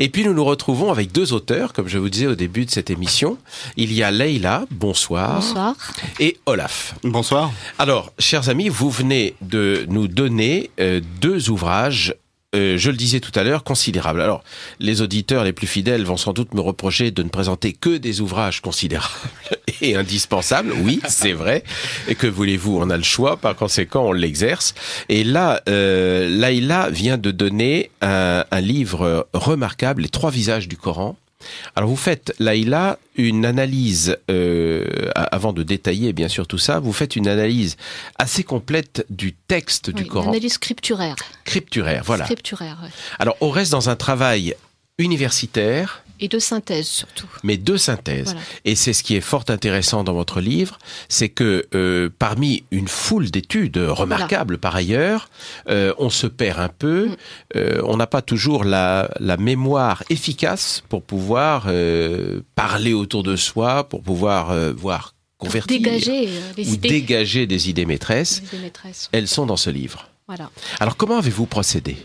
Et puis nous nous retrouvons avec deux auteurs, comme je vous disais au début de cette émission. Il y a Leïla, bonsoir. Et Olaf. Bonsoir. Alors, chers amis, vous venez de nous donner euh, deux ouvrages euh, je le disais tout à l'heure, considérable. Alors, les auditeurs les plus fidèles vont sans doute me reprocher de ne présenter que des ouvrages considérables et indispensables. Oui, c'est vrai. Et que voulez-vous, on a le choix. Par conséquent, on l'exerce. Et là, euh, Laïla vient de donner un, un livre remarquable, Les trois visages du Coran, alors vous faites, Laïla, une analyse, euh, avant de détailler bien sûr tout ça, vous faites une analyse assez complète du texte du Coran. Une analyse scripturaire. Scripturaire, voilà. Scripturaire, Alors on reste dans un travail universitaire, et de synthèse surtout. Mais de synthèse. Et c'est ce qui est fort intéressant dans votre livre, c'est que euh, parmi une foule d'études remarquables par ailleurs, euh, on se perd un peu, mm. euh, on n'a pas toujours la, mémoire efficace pour pouvoir parler autour de soi, pour pouvoir voir convertir ou dégager des idées maîtresses. Elles sont dans ce livre. Alors comment avez-vous procédé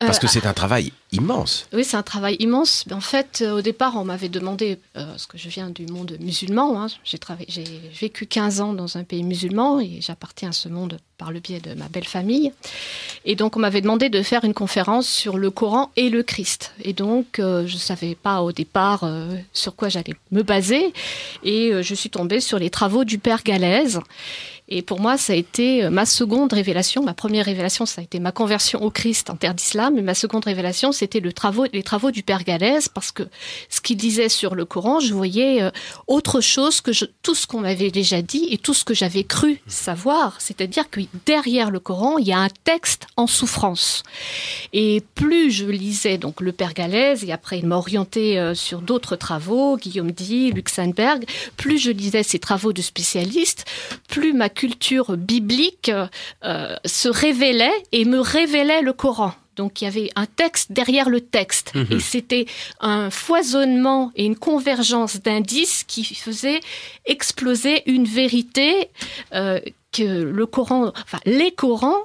parce que euh, c'est un travail immense. Oui, c'est un travail immense. En fait, euh, au départ, on m'avait demandé, euh, parce que je viens du monde musulman, hein, j'ai, j'ai vécu 15 ans dans un pays musulman et j'appartiens à ce monde par le biais de ma belle famille. Et donc, on m'avait demandé de faire une conférence sur le Coran et le Christ. Et donc, je ne savais pas au départ sur quoi j'allais me baser. Et je suis tombée sur les travaux du Père Galaise. Et pour moi, ça a été euh, ma seconde révélation. Ma première révélation, ça a été ma conversion au Christ en terre d'islam. Et ma seconde révélation, c'était le les travaux du Père Galès, parce que ce qu'il disait sur le Coran, je voyais euh, autre chose que tout ce qu'on m'avait déjà dit et tout ce que j'avais cru savoir. C'est-à-dire que derrière le Coran, il y a un texte en souffrance. Et plus je lisais donc le Père Galès, et après il m'a orienté euh, sur d'autres travaux, Guillaume Di, Luxembourg, plus je lisais ces travaux de spécialistes, plus ma culture biblique euh, se révélait et me révélait le Coran. Donc il y avait un texte derrière le texte. Mhm. Et c'était un foisonnement et une convergence d'indices qui faisait exploser une vérité euh, que le Coran, enfin les Corans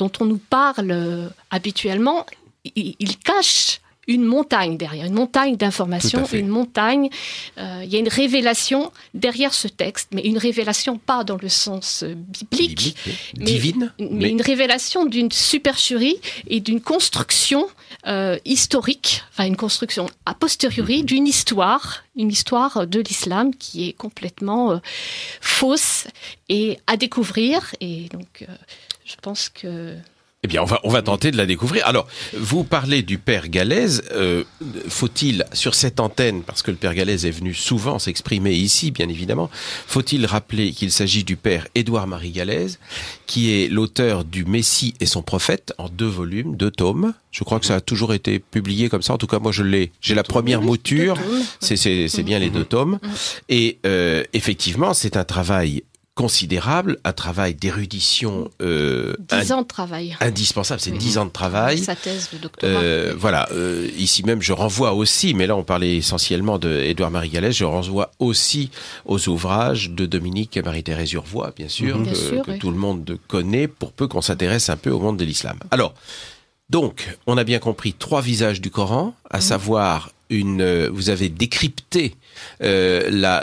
dont on nous parle euh, habituellement, ils cachent une montagne derrière, une montagne d'informations, une montagne. Euh, il y a une révélation derrière ce texte, mais une révélation pas dans le sens euh, biblique, mais, divine, mais, une révélation d'une supercherie et d'une construction euh, historique, enfin une construction a posteriori mm-hmm. d'une histoire, une histoire de l'islam qui est complètement fausse et à découvrir. Et donc, je pense que eh bien, on va, on va tenter de la découvrir. Alors, vous parlez du père Galaise. Euh, faut-il, sur cette antenne, parce que le père Galaise est venu souvent s'exprimer ici, bien évidemment, faut-il rappeler qu'il s'agit du père Édouard-Marie Galaise, qui est l'auteur du Messie et son prophète, en deux volumes, deux tomes. Je crois que ça a toujours été publié comme ça. En tout cas, moi, je l'ai. J'ai la première mouture. C'est bien les deux tomes. Mmh. Et euh, effectivement, c'est un travail considérable, un travail d'érudition. Euh, dix ans de travail. Indispensable, c'est dix ans de travail. Sa thèse de doctorat. Euh, voilà, euh, ici même, je renvoie aussi, mais là on parlait essentiellement d'Edouard Marie Gallès, je renvoie aussi aux ouvrages de Dominique et Marie-Thérèse Urvois, bien sûr, mhm. que tout le monde connaît, pour peu qu'on s'intéresse un peu au monde de l'islam. Alors, donc, on a bien compris trois visages du Coran, à mhm. savoir une, euh, vous avez décrypté euh,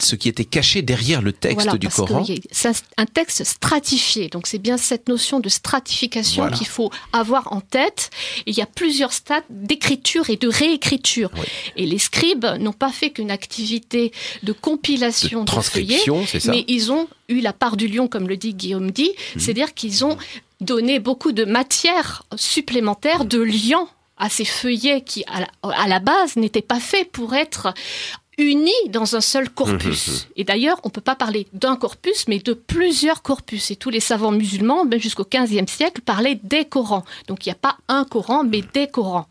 ce qui était caché derrière le texte du Coran. C'est un texte stratifié, donc c'est bien cette notion de stratification qu'il faut avoir en tête. Il y a plusieurs stades d'écriture et de réécriture. Et les scribes n'ont pas fait qu'une activité de compilation de, transcription, mais ils ont eu la part du lion, comme le dit Guillaume dit, mhm. c'est-à-dire qu'ils ont donné beaucoup de matière supplémentaire, de liant à ces feuillets qui, à la, base, n'étaient pas faits pour être unis dans un seul corpus. Mmh, mmh, mmh. Et d'ailleurs, on ne peut pas parler d'un corpus, mais de plusieurs corpus. Et tous les savants musulmans, ben, jusqu'au XVe siècle, parlaient des Corans. Donc il n'y a pas un Coran, mais des Corans.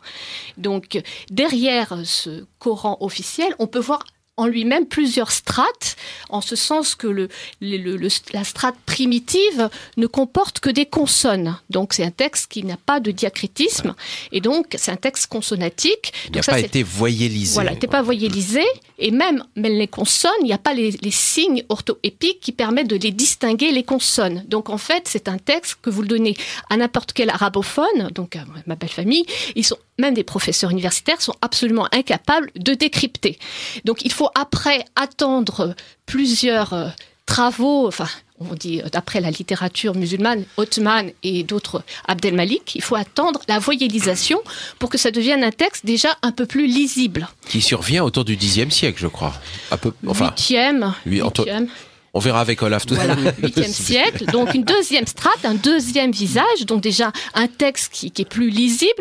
Donc derrière ce Coran officiel, on peut voir en lui-même plusieurs strates, en ce sens que le, la strate primitive ne comporte que des consonnes. Donc c'est un texte qui n'a pas de diacritisme, et donc c'est un texte consonatique. Il n'a pas été voyélisé. Voilà, il n'était pas voyélisé, et même, même les consonnes, il n'y a pas les, signes orthoépiques qui permettent de les distinguer, les consonnes. Donc en fait, c'est un texte que vous le donnez à n'importe quel arabophone, donc à ma belle famille, ils sont même des professeurs universitaires sont absolument incapables de décrypter. Donc il faut après attendre plusieurs euh, travaux, enfin on dit d'après la littérature musulmane, Othman et d'autres, Abdelmalik, il faut attendre la voyélisation pour que ça devienne un texte déjà un peu plus lisible. Qui survient autour du Xe siècle, je crois. Un peu, enfin, e on verra avec Olaf tout à l'heure. siècle, donc une deuxième strate, un deuxième visage, donc déjà un texte qui, est plus lisible.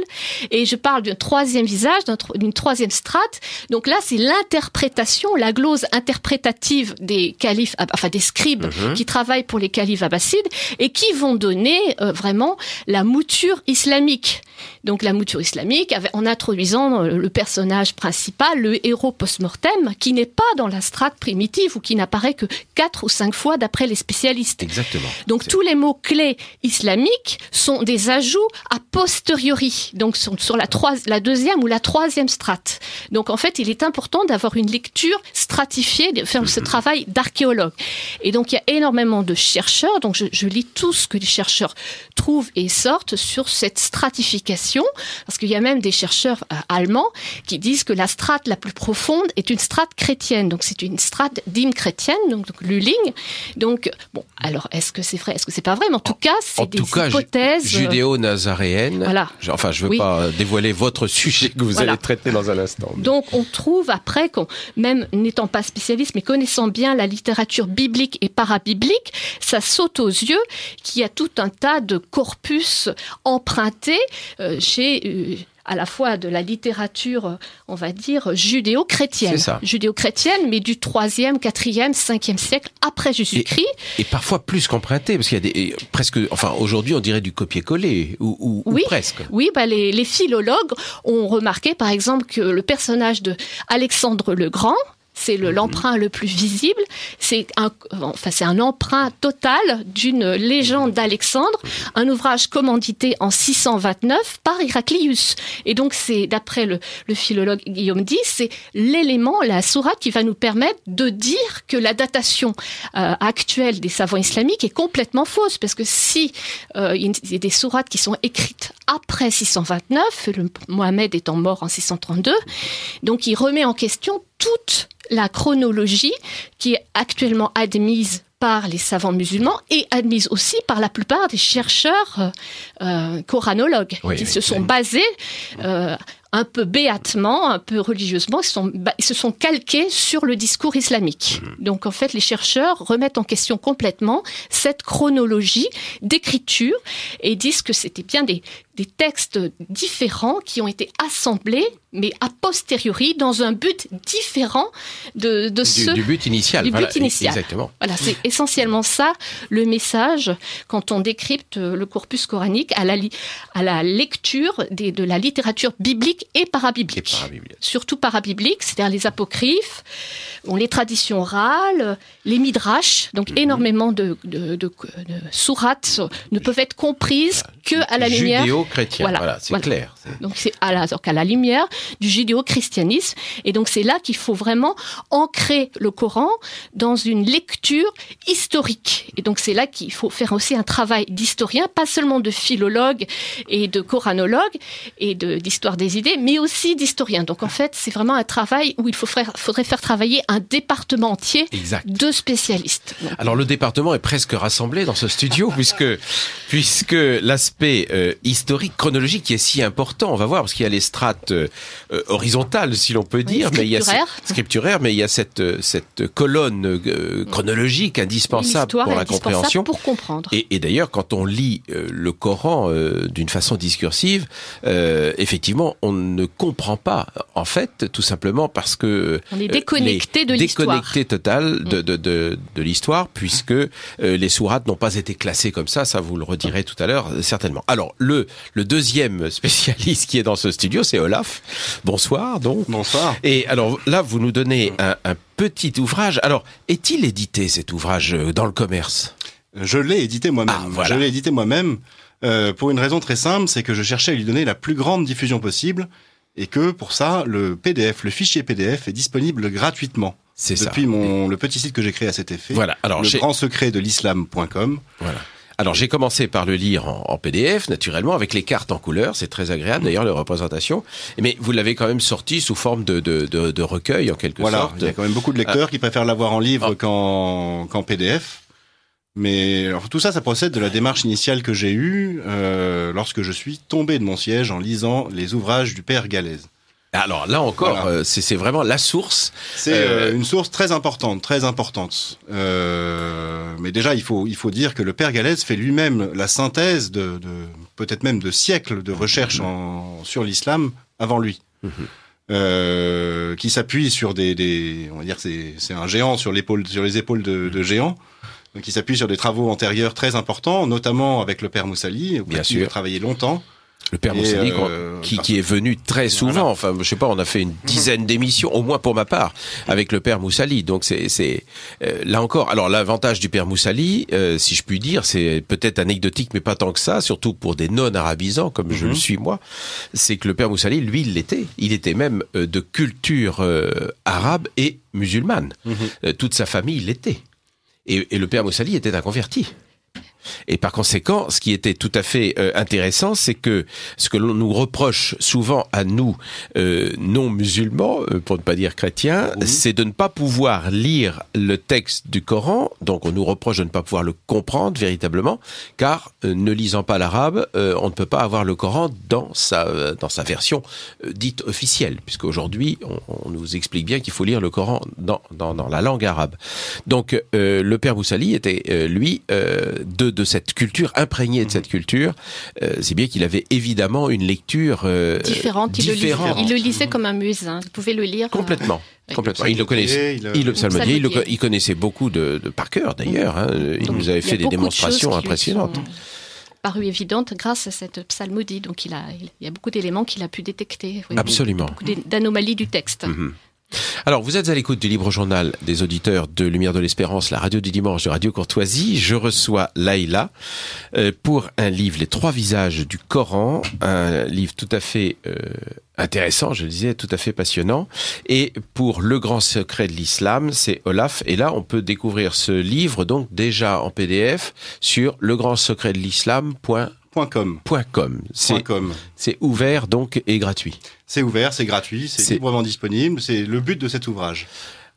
Et je parle d'un troisième visage, d'une troisième strate. Donc là, c'est l'interprétation, la glose interprétative des califes, enfin des scribes mhm. qui travaillent pour les califes abbassides et qui vont donner euh, vraiment la mouture islamique donc la mouture islamique, en introduisant euh, le personnage principal, le héros post-mortem, qui n'est pas dans la strate primitive ou qui n'apparaît que quatre ou cinq fois d'après les spécialistes. Exactement. Donc tous les mots-clés islamiques sont des ajouts a posteriori, donc sur la, deuxième ou la troisième strate. Donc en fait, il est important d'avoir une lecture stratifiée, de faire ce mhm. travail d'archéologue. Et donc il y a énormément de chercheurs, donc je lis tout ce que les chercheurs trouvent et sortent sur cette stratification question parce qu'il y a même des chercheurs euh, allemands qui disent que la strate la plus profonde est une strate chrétienne. Donc c'est une strate d'hymne chrétienne, donc, l'Uling. Donc bon, alors est-ce que c'est vrai, est-ce que c'est pas vrai Mais en tout cas, c'est des tout cas, euh, judéo nazaréenne Voilà. Enfin, je veux pas euh, dévoiler votre sujet que vous allez traiter dans un instant. Donc on trouve après qu'on même n'étant pas spécialiste mais connaissant bien la littérature biblique et parabiblique, ça saute aux yeux qu'il y a tout un tas de corpus empruntés euh, chez euh, à la fois de la littérature, euh, on va dire, judéo-chrétienne. Judéo-chrétienne, mais du 3e, 4e, 5e siècle après Jésus-Christ. Et, parfois plus qu'emprunté, parce qu'il y a des, presque, enfin aujourd'hui on dirait du copier-coller, ou, presque. Oui, bah les, les philologues ont remarqué par exemple que le personnage de Alexandre le Grand, c'est mhm. l'emprunt le, plus visible. C'est un, enfin, un emprunt total d'une légende mhm. d'Alexandre, un ouvrage commandité en 629 par Héraclius. Et donc, c'est, d'après le, philologue Guillaume X, c'est l'élément, la sourate, qui va nous permettre de dire que la datation euh, actuelle des savants islamiques est complètement fausse. Parce que si euh, il y a des sourates qui sont écrites après 629, le, Mohamed étant mort en 632, donc il remet en question toute la chronologie qui est actuellement admise par les savants musulmans et admise aussi par la plupart des chercheurs euh, euh, coranologues qui se sont basés euh, un peu béatement, un peu religieusement, ils, se sont calqués sur le discours islamique. Mhm. Donc en fait, les chercheurs remettent en question complètement cette chronologie d'écriture et disent que c'était bien des, des textes différents qui ont été assemblés, mais a posteriori, dans un but différent de, de ce... Du, but initial. Du voilà, but e- initial. Exactement. Voilà, c'est essentiellement ça, le message, quand on décrypte le corpus coranique à la, à la lecture des, de la littérature biblique et parabiblique. Surtout parabiblique, c'est-à-dire les apocryphes, les traditions orales, les midrash, donc mhm. énormément de, de, de sourates ne peuvent être comprises que à la lumière chrétien Voilà, c'est clair. Donc c'est à la, à la lumière du judéo-christianisme. Et donc c'est là qu'il faut vraiment ancrer le Coran dans une lecture historique. Et donc c'est là qu'il faut faire aussi un travail d'historien, pas seulement de philologue et de coranologue et d'histoire des idées, mais aussi d'historien. Donc en fait, c'est vraiment un travail où il faut faudrait faire travailler un département entier de spécialistes. Alors le département est presque rassemblé dans ce studio puisque puisque l'aspect historique euh, chronologique qui est si important. On va voir, parce qu'il y a les strates euh, euh, horizontales, si l'on peut dire. mais il y a scripturaire, mais il y a cette, euh, cette colonne chronologique indispensable pour la compréhension. Pour comprendre. Et, d'ailleurs, quand on lit le Coran d'une façon discursive, effectivement, on ne comprend pas, en fait, tout simplement parce que... On est déconnecté de l'histoire. Déconnecté total de, mm. de, de, de l'histoire, puisque les sourates n'ont pas été classées comme ça, ça vous le redirez tout à l'heure, certainement. Alors, le le deuxième spécialiste qui est dans ce studio, c'est Olaf. Bonsoir donc. Bonsoir. Et alors là, vous nous donnez un, petit ouvrage. Alors, est-il édité cet ouvrage euh, dans le commerce Je l'ai édité moi-même. Ah, Je l'ai édité moi-même euh, pour une raison très simple, c'est que je cherchais à lui donner la plus grande diffusion possible et que pour ça, le PDF, le fichier PDF est disponible gratuitement. C'est ça. Depuis mon, le petit site que j'ai créé à cet effet. Voilà. le grand secret de l'islam.com. Voilà. Alors j'ai commencé par le lire en, PDF, naturellement, avec les cartes en couleur. C'est très agréable d'ailleurs les représentations. Mais vous l'avez quand même sorti sous forme de, de, recueil en quelque voilà, sorte. Il y a quand même beaucoup de lecteurs euh, qui préfèrent l'avoir en livre ah. qu'en PDF. Mais tout ça, ça procède de la démarche initiale que j'ai eue euh, lorsque je suis tombé de mon siège en lisant les ouvrages du père Galaise. Alors là encore, euh, c'est vraiment la source. C'est euh, euh, une source très importante, très importante. mais déjà, il faut, il faut dire que le père Galès fait lui-même la synthèse de, peut-être même de siècles de recherche sur l'islam avant lui. Mhm. qui s'appuie sur des, on va dire c'est un géant sur l'épaule sur les épaules de, de mhm. géants qui s'appuie sur des travaux antérieurs très importants notamment avec le père Moussali qui a travaillé longtemps le père Moussali, euh, qui, qui, est venu très souvent. Enfin, je sais pas, on a fait une dizaine d'émissions, au moins pour ma part, avec le père Moussali. Donc c'est euh, là encore. Alors l'avantage du père Moussali, euh, si je puis dire, c'est peut-être anecdotique, mais pas tant que ça, surtout pour des non-arabisants comme je le mhm. suis moi. C'est que le père Moussali, lui, il l'était. Il était même euh, de culture arabe et musulmane. Mhm. toute sa famille l'était. Et, et le père Moussali était un converti. Et par conséquent, ce qui était tout à fait euh, intéressant, c'est que ce que l'on nous reproche souvent à nous, euh, non-musulmans, euh, pour ne pas dire chrétiens, c'est de ne pas pouvoir lire le texte du Coran. Donc on nous reproche de ne pas pouvoir le comprendre véritablement, car ne lisant pas l'arabe, on ne peut pas avoir le Coran dans sa, dans sa version dite officielle, puisqu'aujourd'hui, aujourd'hui, on, nous explique bien qu'il faut lire le Coran dans, dans, dans la langue arabe. Donc le père Boussali était, lui, de de cette culture, imprégnée de mhm. cette culture, c'est euh, bien qu'il avait évidemment une lecture euh, différente. Il, Le lisait comme un musée. Vous hein. pouvez le lire. Euh, Complètement. Complètement. Il le connaissait. Il, le psalmodiait. Il, connaissait beaucoup de, de par cœur d'ailleurs. Hein. Il nous avait fait des démonstrations impressionnantes paru évidente grâce à cette psalmodie. Donc il, a, il y a beaucoup d'éléments qu'il a pu détecter. Absolument. Beaucoup d'anomalies du texte. Mhm. Alors, vous êtes à l'écoute du libre journal des auditeurs de Lumière de l'Espérance, la radio du dimanche de Radio Courtoisie. Je reçois Laïla euh, pour un livre, Les trois visages du Coran, un livre tout à fait euh, intéressant, je le disais, tout à fait passionnant. Et pour Le grand secret de l'islam, c'est Olaf. Et là, on peut découvrir ce livre, donc déjà en PDF, sur legrandsecretdelislam.com. Com. C'est ouvert donc et gratuit. C'est ouvert, c'est gratuit, c'est librement disponible. C'est le but de cet ouvrage.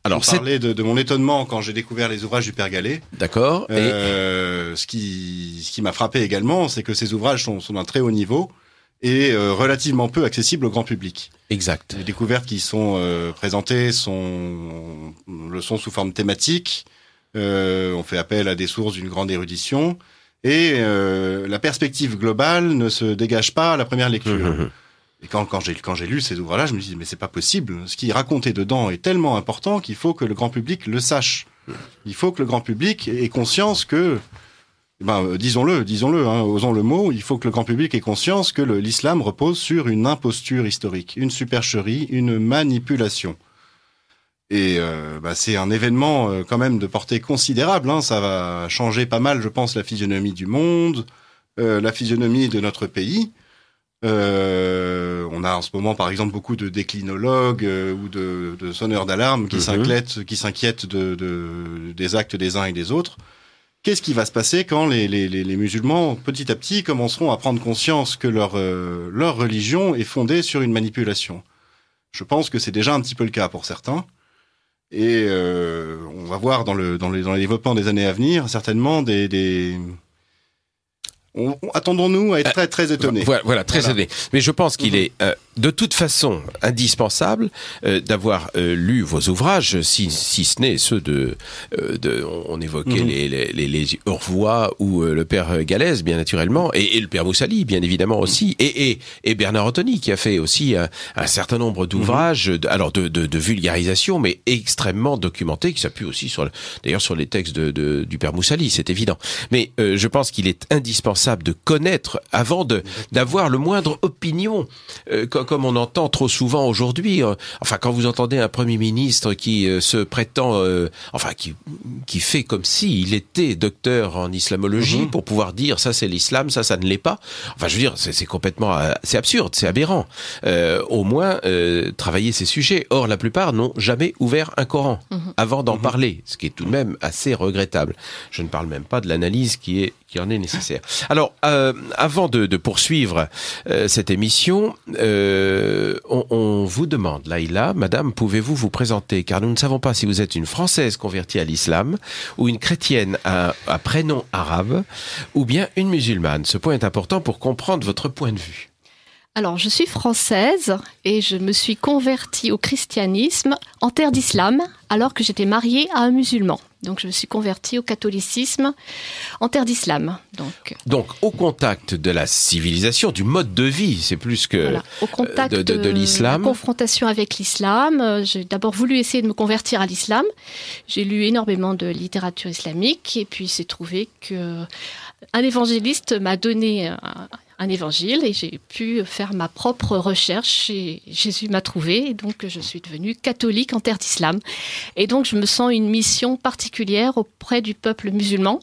Alors, vous parler de, mon étonnement quand j'ai découvert les ouvrages du Père Gallet. D'accord. et... Euh, ce qui, ce qui m'a frappé également, c'est que ces ouvrages sont, sont d'un très haut niveau et euh, relativement peu accessibles au grand public. Exact. Les découvertes qui sont euh, présentées sont le sont sous forme thématique. on fait appel à des sources d'une grande érudition et euh, la perspective globale ne se dégage pas à la première lecture. Hum, hum, hum. Et quand, quand j'ai quand j'ai lu ces ouvrages-là, je me dis mais c'est pas possible. Ce qui est raconté dedans est tellement important qu'il faut que le grand public le sache. Il faut que le grand public ait conscience que eh ben, euh, disons-le, disons-le, hein, osons le mot, il faut que le grand public ait conscience que l'islam repose sur une imposture historique, une supercherie, une manipulation. Et euh, bah, c'est un événement euh, quand même de portée considérable. Hein. Ça va changer pas mal, je pense, la physionomie du monde, euh, la physionomie de notre pays. on a en ce moment, par exemple, beaucoup de déclinologues ou de, de sonneurs d'alarme qui mhm. qui s'inquiètent de, de, des actes des uns et des autres. Qu'est-ce qui va se passer quand les, les, les, musulmans, petit à petit, commenceront à prendre conscience que leur, leur religion est fondée sur une manipulation Je pense que c'est déjà un petit peu le cas pour certains. Et euh, on va voir dans le dans les, dans les développements des années à venir certainement des, des... attendons-nous à être euh, très très étonnés. Voilà, très étonnés. Mais je pense qu'il mhm. est euh, de toute façon indispensable euh, d'avoir euh, lu vos ouvrages, si, si ce n'est ceux de, euh, de, On évoquait mhm. les, les, les, les ou le père Galès, bien naturellement, et, le père Moussali, bien évidemment aussi, mhm. et, et, et Bernard Anthony, qui a fait aussi un, certain nombre d'ouvrages, mhm. alors de, de, de, vulgarisation, mais extrêmement documentés, qui s'appuient aussi, sur d'ailleurs, sur les textes de, du père Moussali, c'est évident. Mais je pense qu'il est indispensable de connaître avant d'avoir le moindre opinion. Quand, comme on entend trop souvent aujourd'hui, euh, enfin quand vous entendez un Premier ministre qui euh, se prétend, euh, enfin qui, qui fait comme si il était docteur en islamologie mhm. pour pouvoir dire ça c'est l'islam, ça ça ne l'est pas, enfin je veux dire c'est complètement, c'est absurde, c'est aberrant. au moins, travailler ces sujets. Or la plupart n'ont jamais ouvert un Coran mhm. avant d'en mhm. parler, ce qui est tout de même assez regrettable. Je ne parle même pas de l'analyse qui est qui en est nécessaire. Alors, euh, avant de, poursuivre euh, cette émission, euh, on, vous demande, Laïla, Madame, pouvez-vous vous présenter Car nous ne savons pas si vous êtes une Française convertie à l'islam ou une chrétienne à, à prénom arabe ou bien une musulmane. Ce point est important pour comprendre votre point de vue. Alors, je suis française et je me suis convertie au christianisme en terre d'islam alors que j'étais mariée à un musulman. Donc, je me suis convertie au catholicisme en terre d'islam. Donc. au contact de la civilisation, du mode de vie, c'est plus que au euh, contact de, de, l'islam. confrontation avec l'islam, euh, j'ai d'abord voulu essayer de me convertir à l'islam. J'ai lu énormément de littérature islamique et puis s'est trouvé que euh, un évangéliste m'a donné un évangile et j'ai pu faire ma propre recherche et Jésus m'a trouvé, et donc je suis devenue catholique en terre d'islam. Et donc je me sens une mission particulière auprès du peuple musulman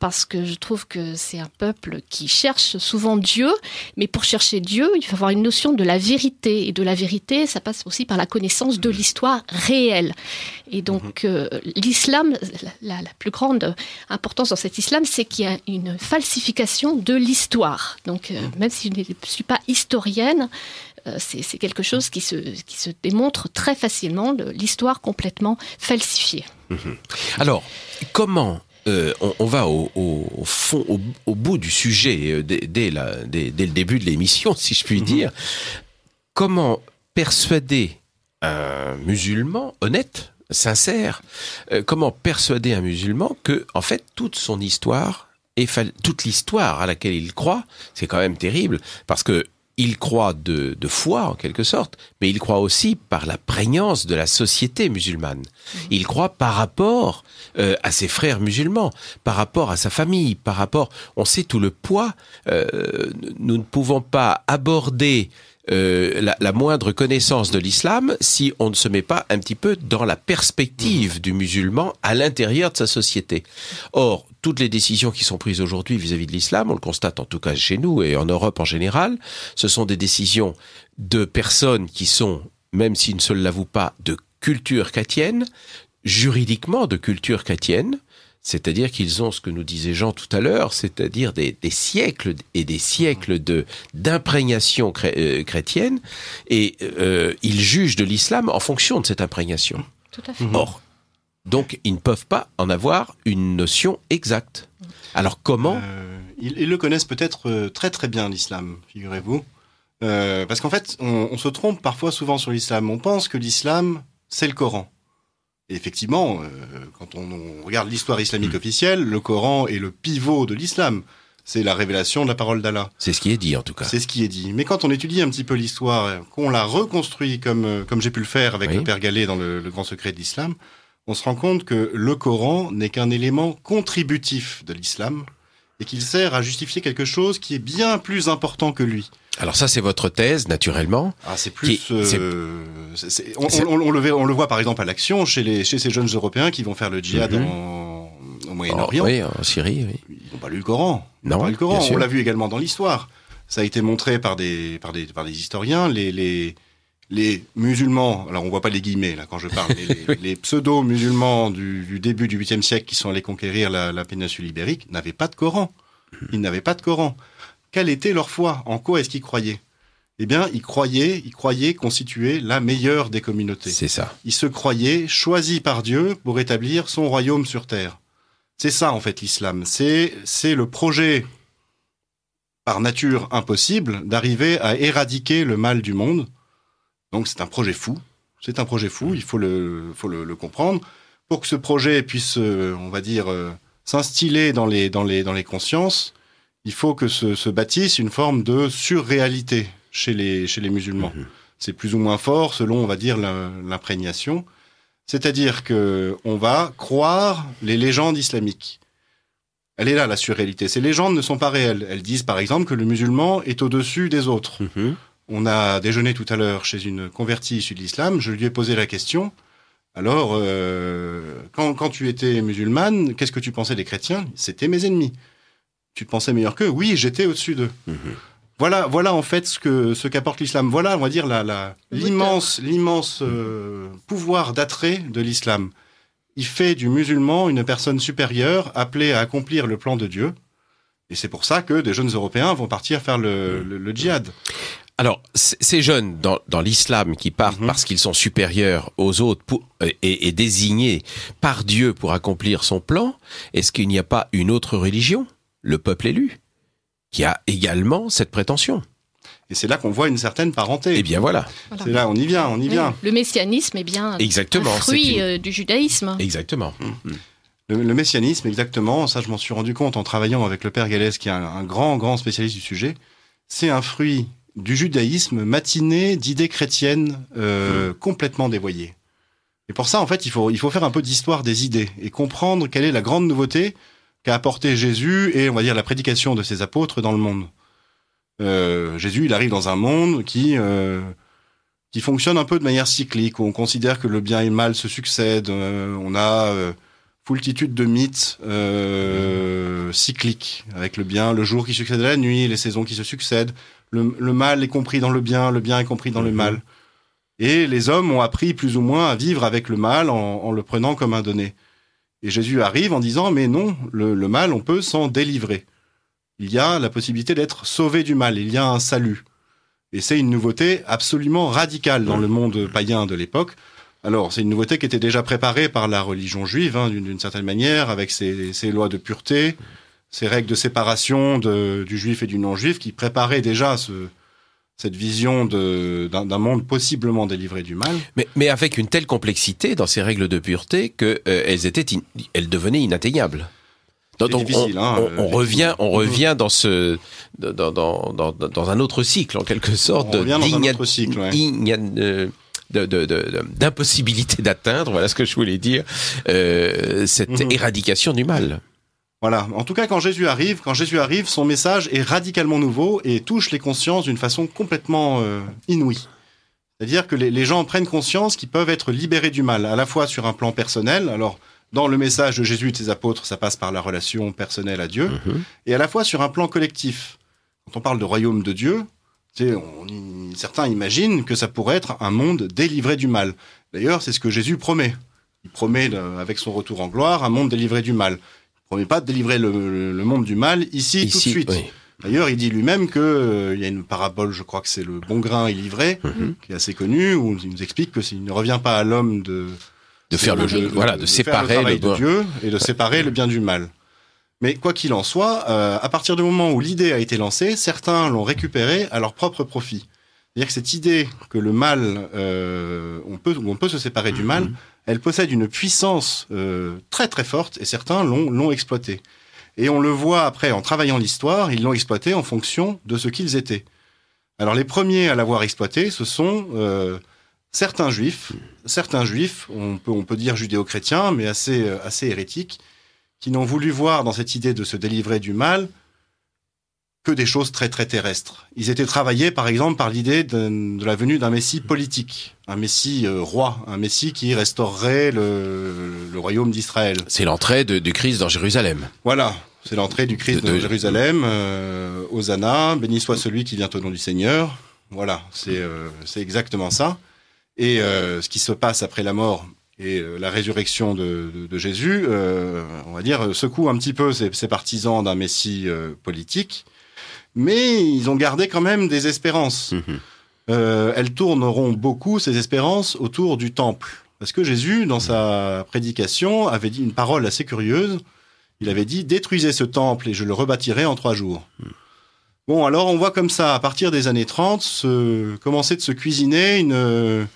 parce que je trouve que c'est un peuple qui cherche souvent Dieu, mais pour chercher Dieu, il faut avoir une notion de la vérité et de la vérité, ça passe aussi par la connaissance de l'histoire réelle. Et donc mhm. euh, l'islam, la, la, plus grande importance dans cet islam, c'est qu'il y a une falsification de l'histoire. Donc euh, même si je ne suis pas historienne, euh, c'est quelque chose qui se, qui se démontre très facilement, l'histoire complètement falsifiée. Mhm. Alors, comment euh, on, va au, fond, au, bout du sujet, dès, le début de l'émission, si je puis mhm. dire, comment persuader un musulman honnête, sincère, comment persuader un musulman que, en fait, toute son histoire, toute l'histoire à laquelle il croit, c'est quand même terrible, parce que il croit de, foi, en quelque sorte, mais il croit aussi par la prégnance de la société musulmane. Mhm. Il croit par rapport euh, à ses frères musulmans, par rapport à sa famille, par rapport... On sait tout le poids. Euh, nous ne pouvons pas aborder euh, la, la, moindre connaissance de l'islam si on ne se met pas un petit peu dans la perspective du musulman à l'intérieur de sa société. Or, toutes les décisions qui sont prises aujourd'hui vis-à-vis de l'islam, on le constate en tout cas chez nous et en Europe en général, ce sont des décisions de personnes qui sont, même s'ils ne se l'avouent pas, de culture chrétienne, juridiquement de culture chrétienne, c'est-à-dire qu'ils ont ce que nous disait Jean tout à l'heure, c'est-à-dire des, siècles et des siècles de d'imprégnation euh, chrétienne, et euh, ils jugent de l'islam en fonction de cette imprégnation. Tout à fait. Or, donc ils ne peuvent pas en avoir une notion exacte. Alors comment euh, ils, le connaissent peut-être très très bien l'islam, figurez-vous, parce qu'en fait on se trompe parfois souvent sur l'islam. On pense que l'islam c'est le Coran effectivement, euh, quand on, regarde l'histoire islamique hmm. officielle, le Coran est le pivot de l'islam. C'est la révélation de la parole d'Allah. C'est ce qui est dit en tout cas. C'est ce qui est dit. Mais quand on étudie un petit peu l'histoire, qu'on la reconstruit comme, euh, comme j'ai pu le faire avec le Père Galé dans le Grand Secret de l'Islam, on se rend compte que le Coran n'est qu'un élément contributif de l'islam, et qu'il sert à justifier quelque chose qui est bien plus important que lui. Alors ça, c'est votre thèse, naturellement. Ah, c'est plus. on, le, voit par exemple à l'action chez, les, chez ces jeunes Européens qui vont faire le djihad mhm. en, au oh, Moyen-Orient. oui, en Syrie. Oui. Ils n'ont pas lu le Coran. Non, pas le Coran. On l'a vu également dans l'histoire. Ça a été montré par des, par par historiens. les, les musulmans, alors on voit pas les guillemets là quand je parle, mais les, pseudo-musulmans du, début du 8e siècle qui sont allés conquérir la, péninsule ibérique n'avaient pas de Coran. Ils n'avaient pas de Coran. Quelle était leur foi En quoi est-ce qu'ils croyaient eh bien, ils croyaient, ils croyaient constituer la meilleure des communautés. C'est ça. Ils se croyaient choisis par Dieu pour établir son royaume sur terre. C'est ça, en fait, l'islam. C'est, c'est le projet, par nature impossible, d'arriver à éradiquer le mal du monde donc c'est un projet fou. C'est un projet fou, il faut le, comprendre. Pour que ce projet puisse, euh, on va dire, euh, s'instiller dans les, dans, dans les consciences, il faut que se, se bâtisse une forme de surréalité chez les, chez les musulmans. Mhm. C'est plus ou moins fort selon, on va dire, l'imprégnation. C'est-à-dire que on va croire les légendes islamiques. Elle est là, la surréalité. Ces légendes ne sont pas réelles. Elles disent, par exemple, que le musulman est au-dessus des autres. Mhm. On a déjeuné tout à l'heure chez une convertie issue de l'islam. Je lui ai posé la question. Alors, euh, quand, tu étais musulmane, qu'est-ce que tu pensais des chrétiens C'était mes ennemis. Tu te pensais meilleur qu'eux Oui, j'étais au-dessus d'eux. Mhm. Voilà, voilà en fait ce qu'apporte l'islam. Voilà, on va dire l'immense, l'immense euh, pouvoir d'attrait de l'islam. Il fait du musulman une personne supérieure appelée à accomplir le plan de Dieu. Et c'est pour ça que des jeunes Européens vont partir faire le mhm. djihad. Mhm. Alors, ces jeunes dans, l'islam qui partent mhm. parce qu'ils sont supérieurs aux autres euh, et, désignés par Dieu pour accomplir son plan, est-ce qu'il n'y a pas une autre religion, le peuple élu, qui a également cette prétention et c'est là qu'on voit une certaine parenté. Et eh bien voilà. C'est là, on y vient, on y vient. Le messianisme est bien Exactement, un fruit euh, du judaïsme. Exactement. Mm. Le, messianisme, exactement, ça je m'en suis rendu compte en travaillant avec le père Galès, qui est un grand, grand spécialiste du sujet, c'est un fruit du judaïsme matiné d'idées chrétiennes euh, mmh. complètement dévoyées. Et pour ça, en fait, il faut, il faut faire un peu d'histoire des idées et comprendre quelle est la grande nouveauté qu'a apporté Jésus et, on va dire, la prédication de ses apôtres dans le monde. Euh, Jésus, il arrive dans un monde qui, euh, qui fonctionne un peu de manière cyclique, où on considère que le bien et le mal se succèdent, on a foultitude de mythes mmh. cycliques, avec le bien, le jour qui succède à la nuit, les saisons qui se succèdent le, mal est compris dans le bien, le bien est compris dans le mhm. mal. Et les hommes ont appris plus ou moins à vivre avec le mal en, le prenant comme un donné. Et Jésus arrive en disant, mais non, le, mal, on peut s'en délivrer. Il y a la possibilité d'être sauvé du mal, il y a un salut. Et c'est une nouveauté absolument radicale dans mhm. le monde païen de l'époque. Alors, c'est une nouveauté qui était déjà préparée par la religion juive, hein, d'une certaine manière, avec ses, lois de pureté, ces règles de séparation de, du juif et du non-juif qui préparaient déjà ce, cette vision d'un monde possiblement délivré du mal. Mais, mais, avec une telle complexité dans ces règles de pureté qu'elles euh, elles étaient elles devenaient inatteignables. Donc, on, hein, euh, on, revient, on revient dans ce, dans, dans, dans, dans, un autre cycle en quelque sorte, d'impossibilité d'atteindre. Voilà ce que je voulais dire, euh, cette mhm. éradication du mal. Voilà. En tout cas, quand Jésus arrive, quand Jésus arrive, son message est radicalement nouveau et touche les consciences d'une façon complètement euh, inouïe. C'est-à-dire que les, gens prennent conscience qu'ils peuvent être libérés du mal, à la fois sur un plan personnel. Alors, dans le message de Jésus et de ses apôtres, ça passe par la relation personnelle à Dieu, mhm. et à la fois sur un plan collectif. Quand on parle de royaume de Dieu, certains imaginent que ça pourrait être un monde délivré du mal. D'ailleurs, c'est ce que Jésus promet. Il promet, euh, avec son retour en gloire, un monde délivré du mal promet pas de délivrer le, monde du mal ici, ici tout de suite. D'ailleurs, il dit lui-même que euh, il y a une parabole, je crois que c'est le bon grain et livré, mhm. qui est assez connue, où il nous explique que s'il ne revient pas à l'homme de de faire le, jeu, de, voilà, de, séparer le, Dieu et de séparer le bien du mal. Mais quoi qu'il en soit, euh, à partir du moment où l'idée a été lancée, certains l'ont récupérée à leur propre profit. C'est-à-dire que cette idée que le mal, euh, on peut, on peut se séparer du mhm. mal, elle possède une puissance euh, très très forte et certains l'ont exploitée. Et on le voit après, en travaillant l'histoire, ils l'ont exploitée en fonction de ce qu'ils étaient. Alors les premiers à l'avoir exploitée, ce sont euh, certains juifs, certains juifs, on peut, on peut dire judéo-chrétiens, mais assez, euh, assez hérétiques, qui n'ont voulu voir dans cette idée de se délivrer du mal que des choses très très terrestres. Ils étaient travaillés par exemple par l'idée de, la venue d'un messie politique, un messie euh, roi, un messie qui restaurerait le, le royaume d'Israël. C'est l'entrée du Christ dans Jérusalem. Voilà, c'est l'entrée du Christ de, Jérusalem. Euh, Hosanna, béni soit celui qui vient au nom du Seigneur. Voilà, c'est euh, exactement ça. Et euh, ce qui se passe après la mort et la résurrection de, de, de Jésus, on va dire, secoue un petit peu ses ces partisans d'un messie politique mais ils ont gardé quand même des espérances. Mhm. Euh, elles tourneront beaucoup, ces espérances, autour du temple. Parce que Jésus, dans mhm. sa prédication, avait dit une parole assez curieuse. Il avait dit Détruisez ce temple et je le rebâtirai en trois jours. Mhm. Bon, alors on voit comme ça, à partir des années 30, se, commencer de se cuisiner une,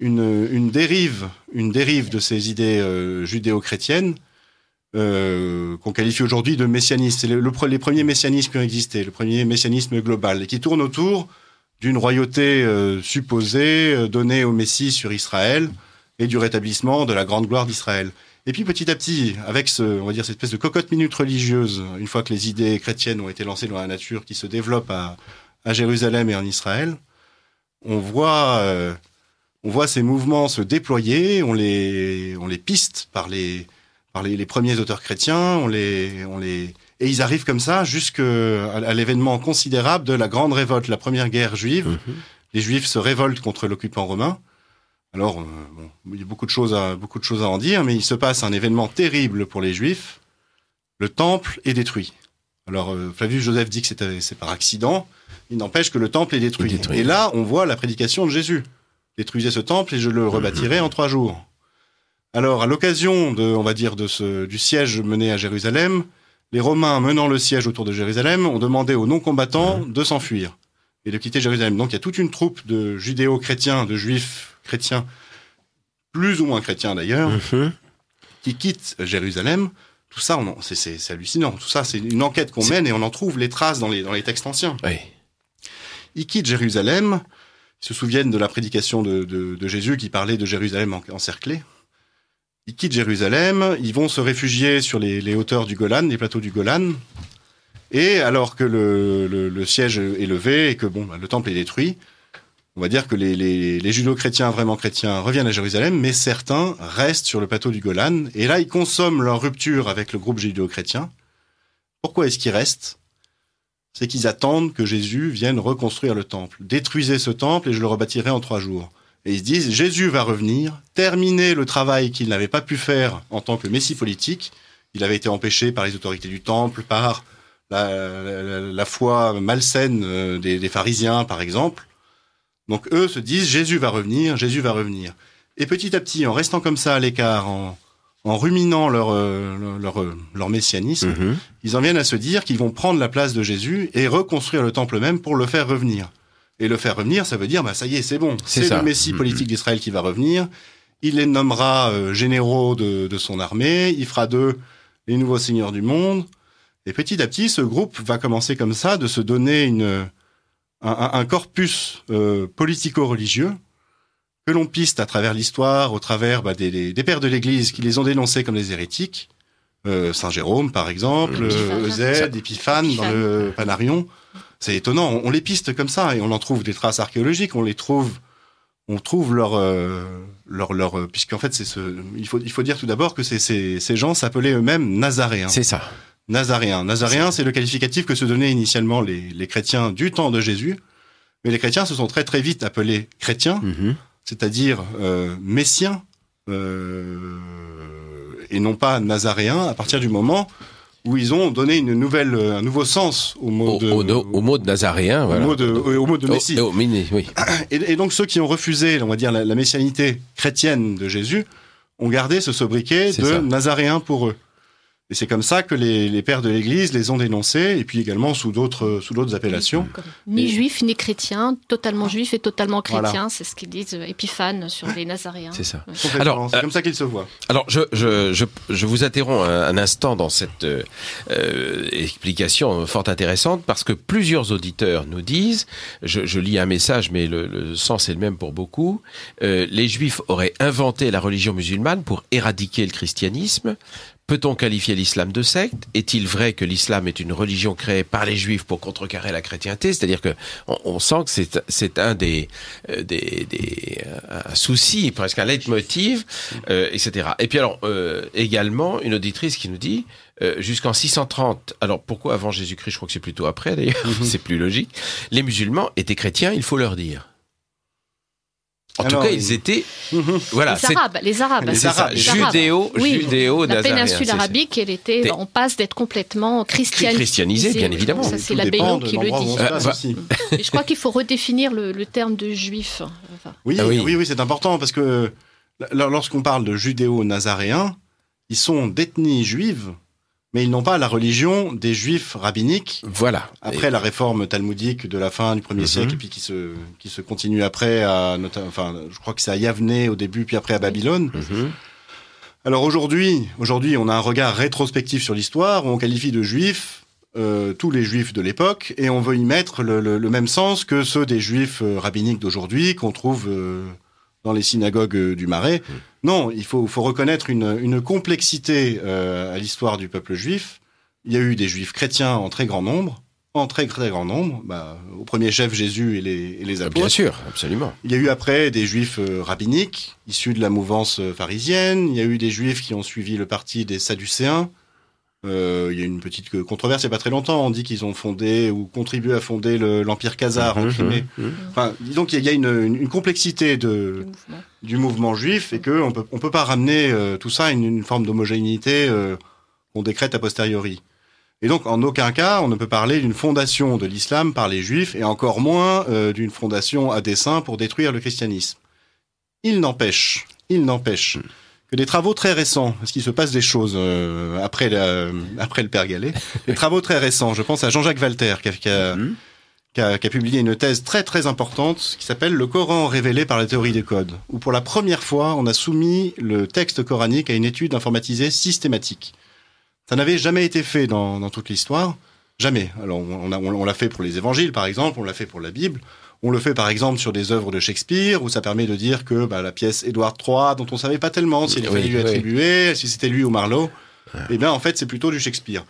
une, une, dérive, une dérive de ces idées euh, judéo-chrétiennes euh, qu'on qualifie aujourd'hui de messianisme. C'est le, les premiers messianismes qui ont existé, le premier messianisme global, et qui tourne autour d'une royauté euh, supposée euh, donnée au Messie sur Israël et du rétablissement de la grande gloire d'Israël. Et puis petit à petit, avec ce, on va dire cette espèce de cocotte minute religieuse, une fois que les idées chrétiennes ont été lancées dans la nature, qui se développe à, Jérusalem et en Israël, on voit, on voit ces mouvements se déployer, on les, on les piste par les, les, premiers auteurs chrétiens. On les, on les, et ils arrivent comme ça jusqu'à l'événement considérable de la grande révolte, la première guerre juive. Mhm. Les Juifs se révoltent contre l'occupant romain. Alors, euh, il y a beaucoup de choses à beaucoup de choses à en dire, mais il se passe un événement terrible pour les Juifs. Le temple est détruit. Alors, euh, Flavius Joseph dit que euh, c'est par accident. Il n'empêche que le temple est détruit. détruit. Et là, on voit la prédication de Jésus. Détruisez ce temple et je le rebâtirai en trois jours. Alors, à l'occasion de, on va dire, de ce, du siège mené à Jérusalem, les Romains menant le siège autour de Jérusalem ont demandé aux non-combattants mmh. de s'enfuir et de quitter Jérusalem. Donc, il y a toute une troupe de judéo-chrétiens, de juifs chrétiens, plus ou moins chrétiens d'ailleurs, mmh. Mmh. qui quittent Jérusalem. Tout ça, c'est hallucinant. Tout ça, c'est une enquête qu'on mène et on en trouve les traces dans les, dans les textes anciens. Ils quittent Jérusalem. Ils se souviennent de la prédication de, Jésus qui parlait de Jérusalem encerclée. Ils quittent Jérusalem, ils vont se réfugier sur les, hauteurs du Golan, les plateaux du Golan. Et alors que le, siège est levé et que bon, bah, le temple est détruit, on va dire que les, les, chrétiens vraiment chrétiens, reviennent à Jérusalem, mais certains restent sur le plateau du Golan. Et là, ils consomment leur rupture avec le groupe judéo chrétien Pourquoi est-ce qu'ils restent C'est qu'ils attendent que Jésus vienne reconstruire le temple. Détruisez ce temple et je le rebâtirai en trois jours. Et ils se disent, Jésus va revenir, terminer le travail qu'il n'avait pas pu faire en tant que messie politique. Il avait été empêché par les autorités du temple, par la, foi malsaine euh, des, pharisiens, par exemple. Donc eux se disent, Jésus va revenir, Jésus va revenir. Et petit à petit, en restant comme ça à l'écart, en, ruminant euh, leur, leur, messianisme, mhm. ils en viennent à se dire qu'ils vont prendre la place de Jésus et reconstruire le temple même pour le faire revenir. Et le faire revenir, ça veut dire, bah, ça y est, c'est bon. C'est le Messie mm, mm, politique mm. d'Israël qui va revenir. Il les nommera euh, généraux de, son armée. Il fera d'eux les nouveaux seigneurs du monde. Et petit à petit, ce groupe va commencer comme ça, de se donner une, un, corpus euh, politico-religieux que l'on piste à travers l'histoire, au travers bah, des, pères de l'Église qui les ont dénoncés comme des hérétiques. Euh, Saint Jérôme, par exemple, Eusède, Épiphane, dans le Panarion. C'est étonnant. On, les piste comme ça et on en trouve des traces archéologiques. On les trouve, on trouve leur euh, leur leur euh, puisqu'en fait c'est ce. Il faut il faut dire tout d'abord que ces ces gens s'appelaient eux-mêmes Nazaréens. C'est ça. Nazaréens. Nazaréens, c'est le qualificatif que se donnaient initialement les, les chrétiens du temps de Jésus. Mais les chrétiens se sont très très vite appelés chrétiens, mhm. c'est-à-dire euh, messiens, et non pas nazaréens, à partir du moment où ils ont donné une nouvelle, euh, un nouveau sens au mot au, de, au, mot de Nazaréen, voilà. au mot de, Messie. et, donc ceux qui ont refusé, on va dire, la, messianité chrétienne de Jésus, ont gardé ce sobriquet de Nazaréen pour eux. Et c'est comme ça que les, pères de l'Église les ont dénoncés, et puis également sous d'autres sous d'autres appellations. Ni juifs ni chrétiens, totalement juif et totalement chrétiens, c'est ce qu'ils disent euh, Épiphane sur les Nazaréens. C'est ça. Alors c'est comme euh, ça qu'ils se voient. Alors je, je, je, vous interromps un, instant dans cette euh, explication fort intéressante parce que plusieurs auditeurs nous disent, je, lis un message, mais le, sens est le même pour beaucoup. les Juifs auraient inventé la religion musulmane pour éradiquer le christianisme Peut-on qualifier l'islam de secte Est-il vrai que l'islam est une religion créée par les juifs pour contrecarrer la chrétienté C'est-à-dire que on, sent que c'est, un des, euh, des, des euh, souci, presque un leitmotiv, euh, etc. Et puis alors, également, une auditrice qui nous dit, jusqu'en 630, alors pourquoi avant Jésus-Christ Je crois que c'est plutôt après d'ailleurs, mhm. c'est plus logique. Les musulmans étaient chrétiens, il faut leur dire. En tout cas, ils étaient. Mhm. voilà, les Arabes, les Arabes. Les Arabes. judéo, judéo La péninsule arabique, elle était, on passe d'être complètement christianisée. Christianisée, bien évidemment. Ça, c'est l'abbé qui le dit. Bah, je crois qu'il faut redéfinir le, terme de juif. Oui, ah oui, oui, oui, c'est important parce que lorsqu'on parle de judéo-nazaréens, ils sont d'ethnie juive mais ils n'ont pas la religion des juifs rabbiniques. Voilà. Après la réforme talmudique de la fin du 1er mhm. siècle, puis qui se, qui se continue après, à, enfin, je crois que c'est à Yavne au début, puis après à Babylone. Mhm. Alors aujourd'hui, aujourd'hui, on a un regard rétrospectif sur l'histoire, on qualifie de juifs euh, tous les juifs de l'époque, et on veut y mettre le, même sens que ceux des juifs euh, rabbiniques d'aujourd'hui qu'on trouve... Euh, dans les synagogues euh, du Marais. Mmh. Non, il faut, reconnaître une, complexité euh, à l'histoire du peuple juif. Il y a eu des juifs chrétiens en très grand nombre, en très très grand nombre, bah, au premier chef Jésus et les, apôtres. Bien sûr, absolument. Il y a eu après des juifs euh, rabbiniques, issus de la mouvance pharisienne, il y a eu des juifs qui ont suivi le parti des Sadducéens, euh, il y a une petite controverse, il n'y a pas très longtemps, on dit qu'ils ont fondé ou contribué à fonder l'Empire Khazar en Crimée. disons qu'il y a une, complexité du, mouvement. juif et qu'on ne peut pas ramener euh, tout ça à une, forme d'homogénéité euh, qu'on décrète a posteriori. Et donc, en aucun cas, on ne peut parler d'une fondation de l'islam par les juifs et encore moins d'une fondation à dessein pour détruire le christianisme. Il n'empêche, il n'empêche hmm que des travaux très récents, ce qui se passe des choses euh, après, après le Père Gallet, des travaux très récents. Je pense à Jean-Jacques Walter, mhm. qui a, publié une thèse très très importante qui s'appelle Le Coran révélé par la théorie des codes, où pour la première fois, on a soumis le texte coranique à une étude informatisée systématique. Ça n'avait jamais été fait dans, toute l'histoire. Jamais. Alors, on l'a on, fait pour les évangiles, par exemple, on l'a fait pour la Bible. On le fait par exemple sur des œuvres de Shakespeare, où ça permet de dire que bah, la pièce Édouard III, dont on savait pas tellement s'il si lui attribuer, si c'était lui ou Marlowe, ah. eh bien en fait c'est plutôt du Shakespeare.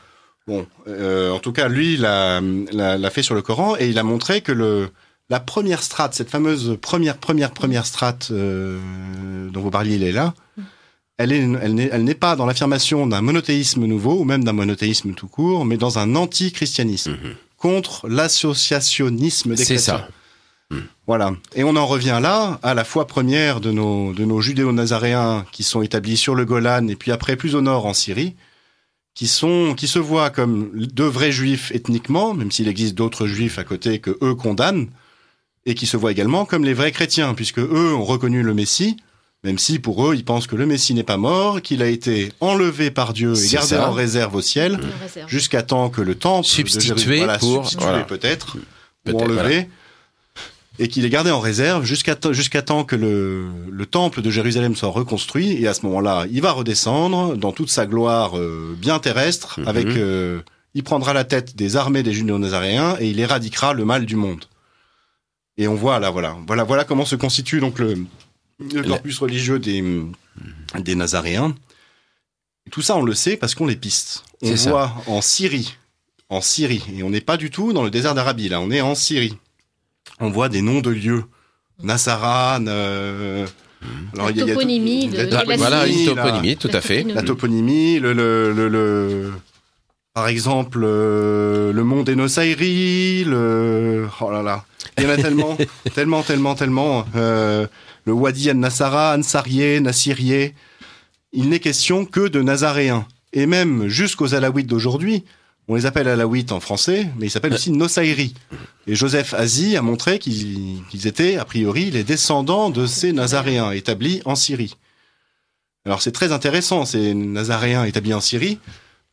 Bon, euh, en tout cas lui l'a, l'a, fait sur le Coran et il a montré que le la première strate, cette fameuse première première première strate euh, dont vous parliez, elle est là. Elle, est, elle, n'est, pas dans l'affirmation d'un monothéisme nouveau ou même d'un monothéisme tout court, mais dans un anti-christianisme. Mhm. contre l'associationnisme des chrétiens. C'est ça. Voilà. Et on en revient là à la foi première de nos, de nos judéo-nazaréens qui sont établis sur le Golan et puis après plus au nord en Syrie, qui, sont, qui se voient comme de vrais juifs ethniquement, même s'il existe d'autres juifs à côté que eux condamnent, et qui se voient également comme les vrais chrétiens, puisque eux ont reconnu le Messie, même si pour eux, ils pensent que le Messie n'est pas mort, qu'il a été enlevé par Dieu et gardé en réserve au ciel, jusqu'à temps que le temple substitué, peut-être, peut enlevé et qu'il est gardé en réserve jusqu'à jusqu'à temps que le, temple de Jérusalem soit reconstruit. Et à ce moment-là, il va redescendre dans toute sa gloire euh, bien terrestre. Mhm. Avec, euh, il prendra la tête des armées des Juifs nazaréens et il éradiquera le mal du monde. Et on voit là, voilà, voilà, voilà comment se constitue donc le, corpus religieux des nazaréens. tout ça, on le sait parce qu'on les piste. On voit en Syrie, en Syrie, et on n'est pas du tout dans le désert d'Arabie là, on est en Syrie on voit des noms de lieux. Nassaran. la toponymie. tout... voilà, une toponymie, tout à fait. La toponymie, le, le, le, par exemple, euh, le mont Enosairi, le. Oh là là. Il y en a tellement, tellement, tellement, tellement. Euh, le Wadi An-Nassara, Ansarié, Nassirié. Il n'est question que de Nazaréens. Et même jusqu'aux Alaouites d'aujourd'hui, on les appelle alaouites en français, mais ils s'appellent aussi Nosairi. Et Joseph Asie a montré qu'ils étaient, a priori, les descendants de ces Nazaréens établis en Syrie. Alors c'est très intéressant, ces Nazaréens établis en Syrie.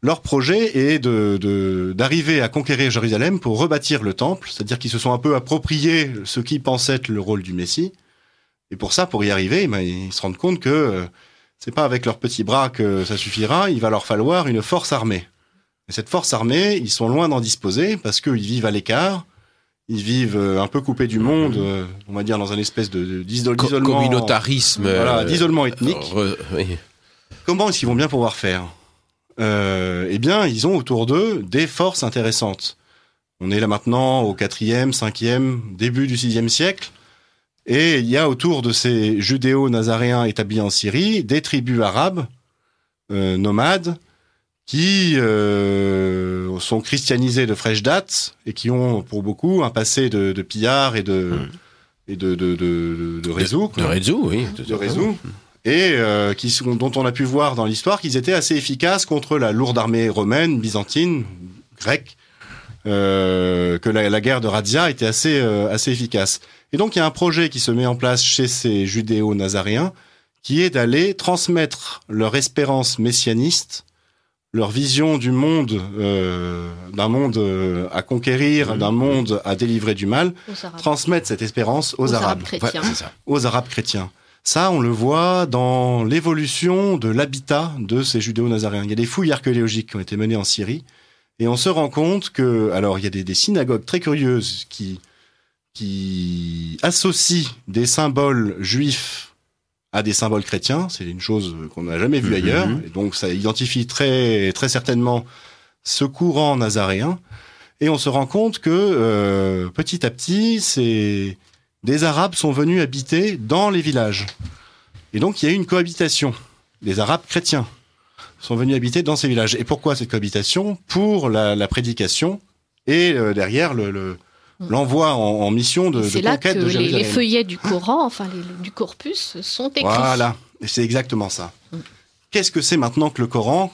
Leur projet est d'arriver à conquérir Jérusalem pour rebâtir le temple, c'est-à-dire qu'ils se sont un peu appropriés ce qui pensaient être le rôle du Messie. Et pour ça, pour y arriver, eh ben, ils se rendent compte que euh, c'est pas avec leurs petits bras que ça suffira, il va leur falloir une force armée cette force armée, ils sont loin d'en disposer parce qu'ils vivent à l'écart. Ils vivent euh, un peu coupés du monde, euh, on va dire dans un espèce de d'isolement communautarisme, euh, voilà, d'isolement ethnique. Comment est-ce qu'ils vont bien pouvoir faire Eh bien, ils ont autour d'eux des forces intéressantes. On est là maintenant au 4e, 5e, début du 6e siècle. Et il y a autour de ces judéo-nazaréens établis en Syrie des tribus arabes nomades qui euh, sont christianisés de fraîche date et qui ont pour beaucoup un passé de, de et de hmm. et de de de, de réseau de, réseau oui de, réseau et euh, qui sont, dont on a pu voir dans l'histoire qu'ils étaient assez efficaces contre la lourde armée romaine byzantine grecque euh, que la, guerre de Radia était assez euh, assez efficace et donc il y a un projet qui se met en place chez ces judéo-nazaréens qui est d'aller transmettre leur espérance messianiste leur vision du monde, euh, d'un monde euh, à conquérir, mmh. d'un monde à délivrer du mal, transmettent cette espérance aux, Arabes, aux Arabes chrétiens. Ça, on le voit dans l'évolution de l'habitat de ces judéo-nazaréens. Il y a des fouilles archéologiques qui ont été menées en Syrie, et on se rend compte que, alors, il y a des, des synagogues très curieuses qui qui associent des symboles juifs à des symboles chrétiens. C'est une chose qu'on n'a jamais vue mhm. ailleurs. Et donc ça identifie très très certainement ce courant nazaréen. Et on se rend compte que euh, petit à petit, c'est des Arabes sont venus habiter dans les villages. Et donc il y a eu une cohabitation. Des Arabes chrétiens sont venus habiter dans ces villages. Et pourquoi cette cohabitation Pour la, prédication et euh, derrière le, Mm. l'envoi en, mission de, de là les, feuillets du ah. Coran, enfin du corpus, sont écrits. Voilà, c'est exactement ça. Mm. Qu'est-ce que c'est maintenant que le Coran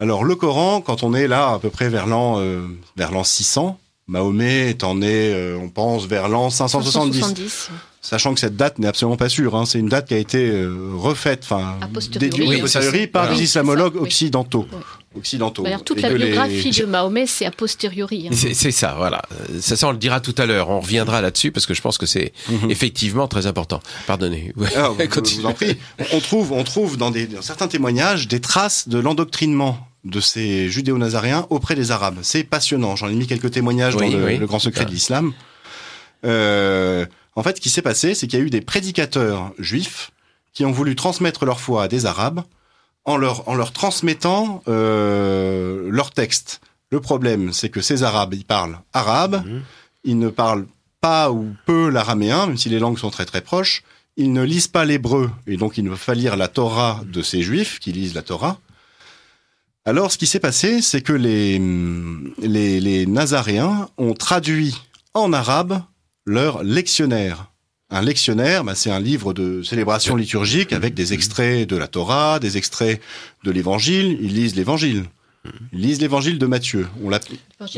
Alors le Coran, quand on est là à peu près vers l'an euh, vers l'an 600, Mahomet est né, euh, on pense, vers l'an 570. Sachant que cette date n'est absolument pas sûre. Hein. C'est une date qui a été euh, refaite, enfin, posteriori par des islamologues occidentaux. Occidentaux. toute la biographie de Mahomet, c'est a posteriori. Hein. C'est ça, voilà. Ça, ça, on le dira tout à l'heure. On reviendra là-dessus parce que je pense que c'est mhm. effectivement très important. Pardonnez. Ah, vous, On trouve, on trouve dans certains témoignages des traces de l'endoctrinement de ces judéo nazaréens auprès des Arabes. C'est passionnant. J'en ai mis quelques témoignages dans le, Grand Secret de l'Islam. Euh, en fait, ce qui s'est passé, c'est qu'il y a eu des prédicateurs juifs qui ont voulu transmettre leur foi à des Arabes en leur, en leur transmettant euh, leurs textes. Le problème, c'est que ces Arabes, ils parlent arabe, mhm. ils ne parlent pas ou peu l'araméen, même si les langues sont très très proches, ils ne lisent pas l'hébreu, et donc il ne peuvent pas lire la Torah de ces Juifs qui lisent la Torah. Alors, ce qui s'est passé, c'est que les, les, Nazaréens ont traduit en arabe leur lectionnaire. Un lectionnaire, bah, c'est un livre de célébration liturgique avec des extraits de la Torah, des extraits de l'Évangile. Ils lisent l'Évangile. Ils lisent l'évangile de Matthieu. On l'a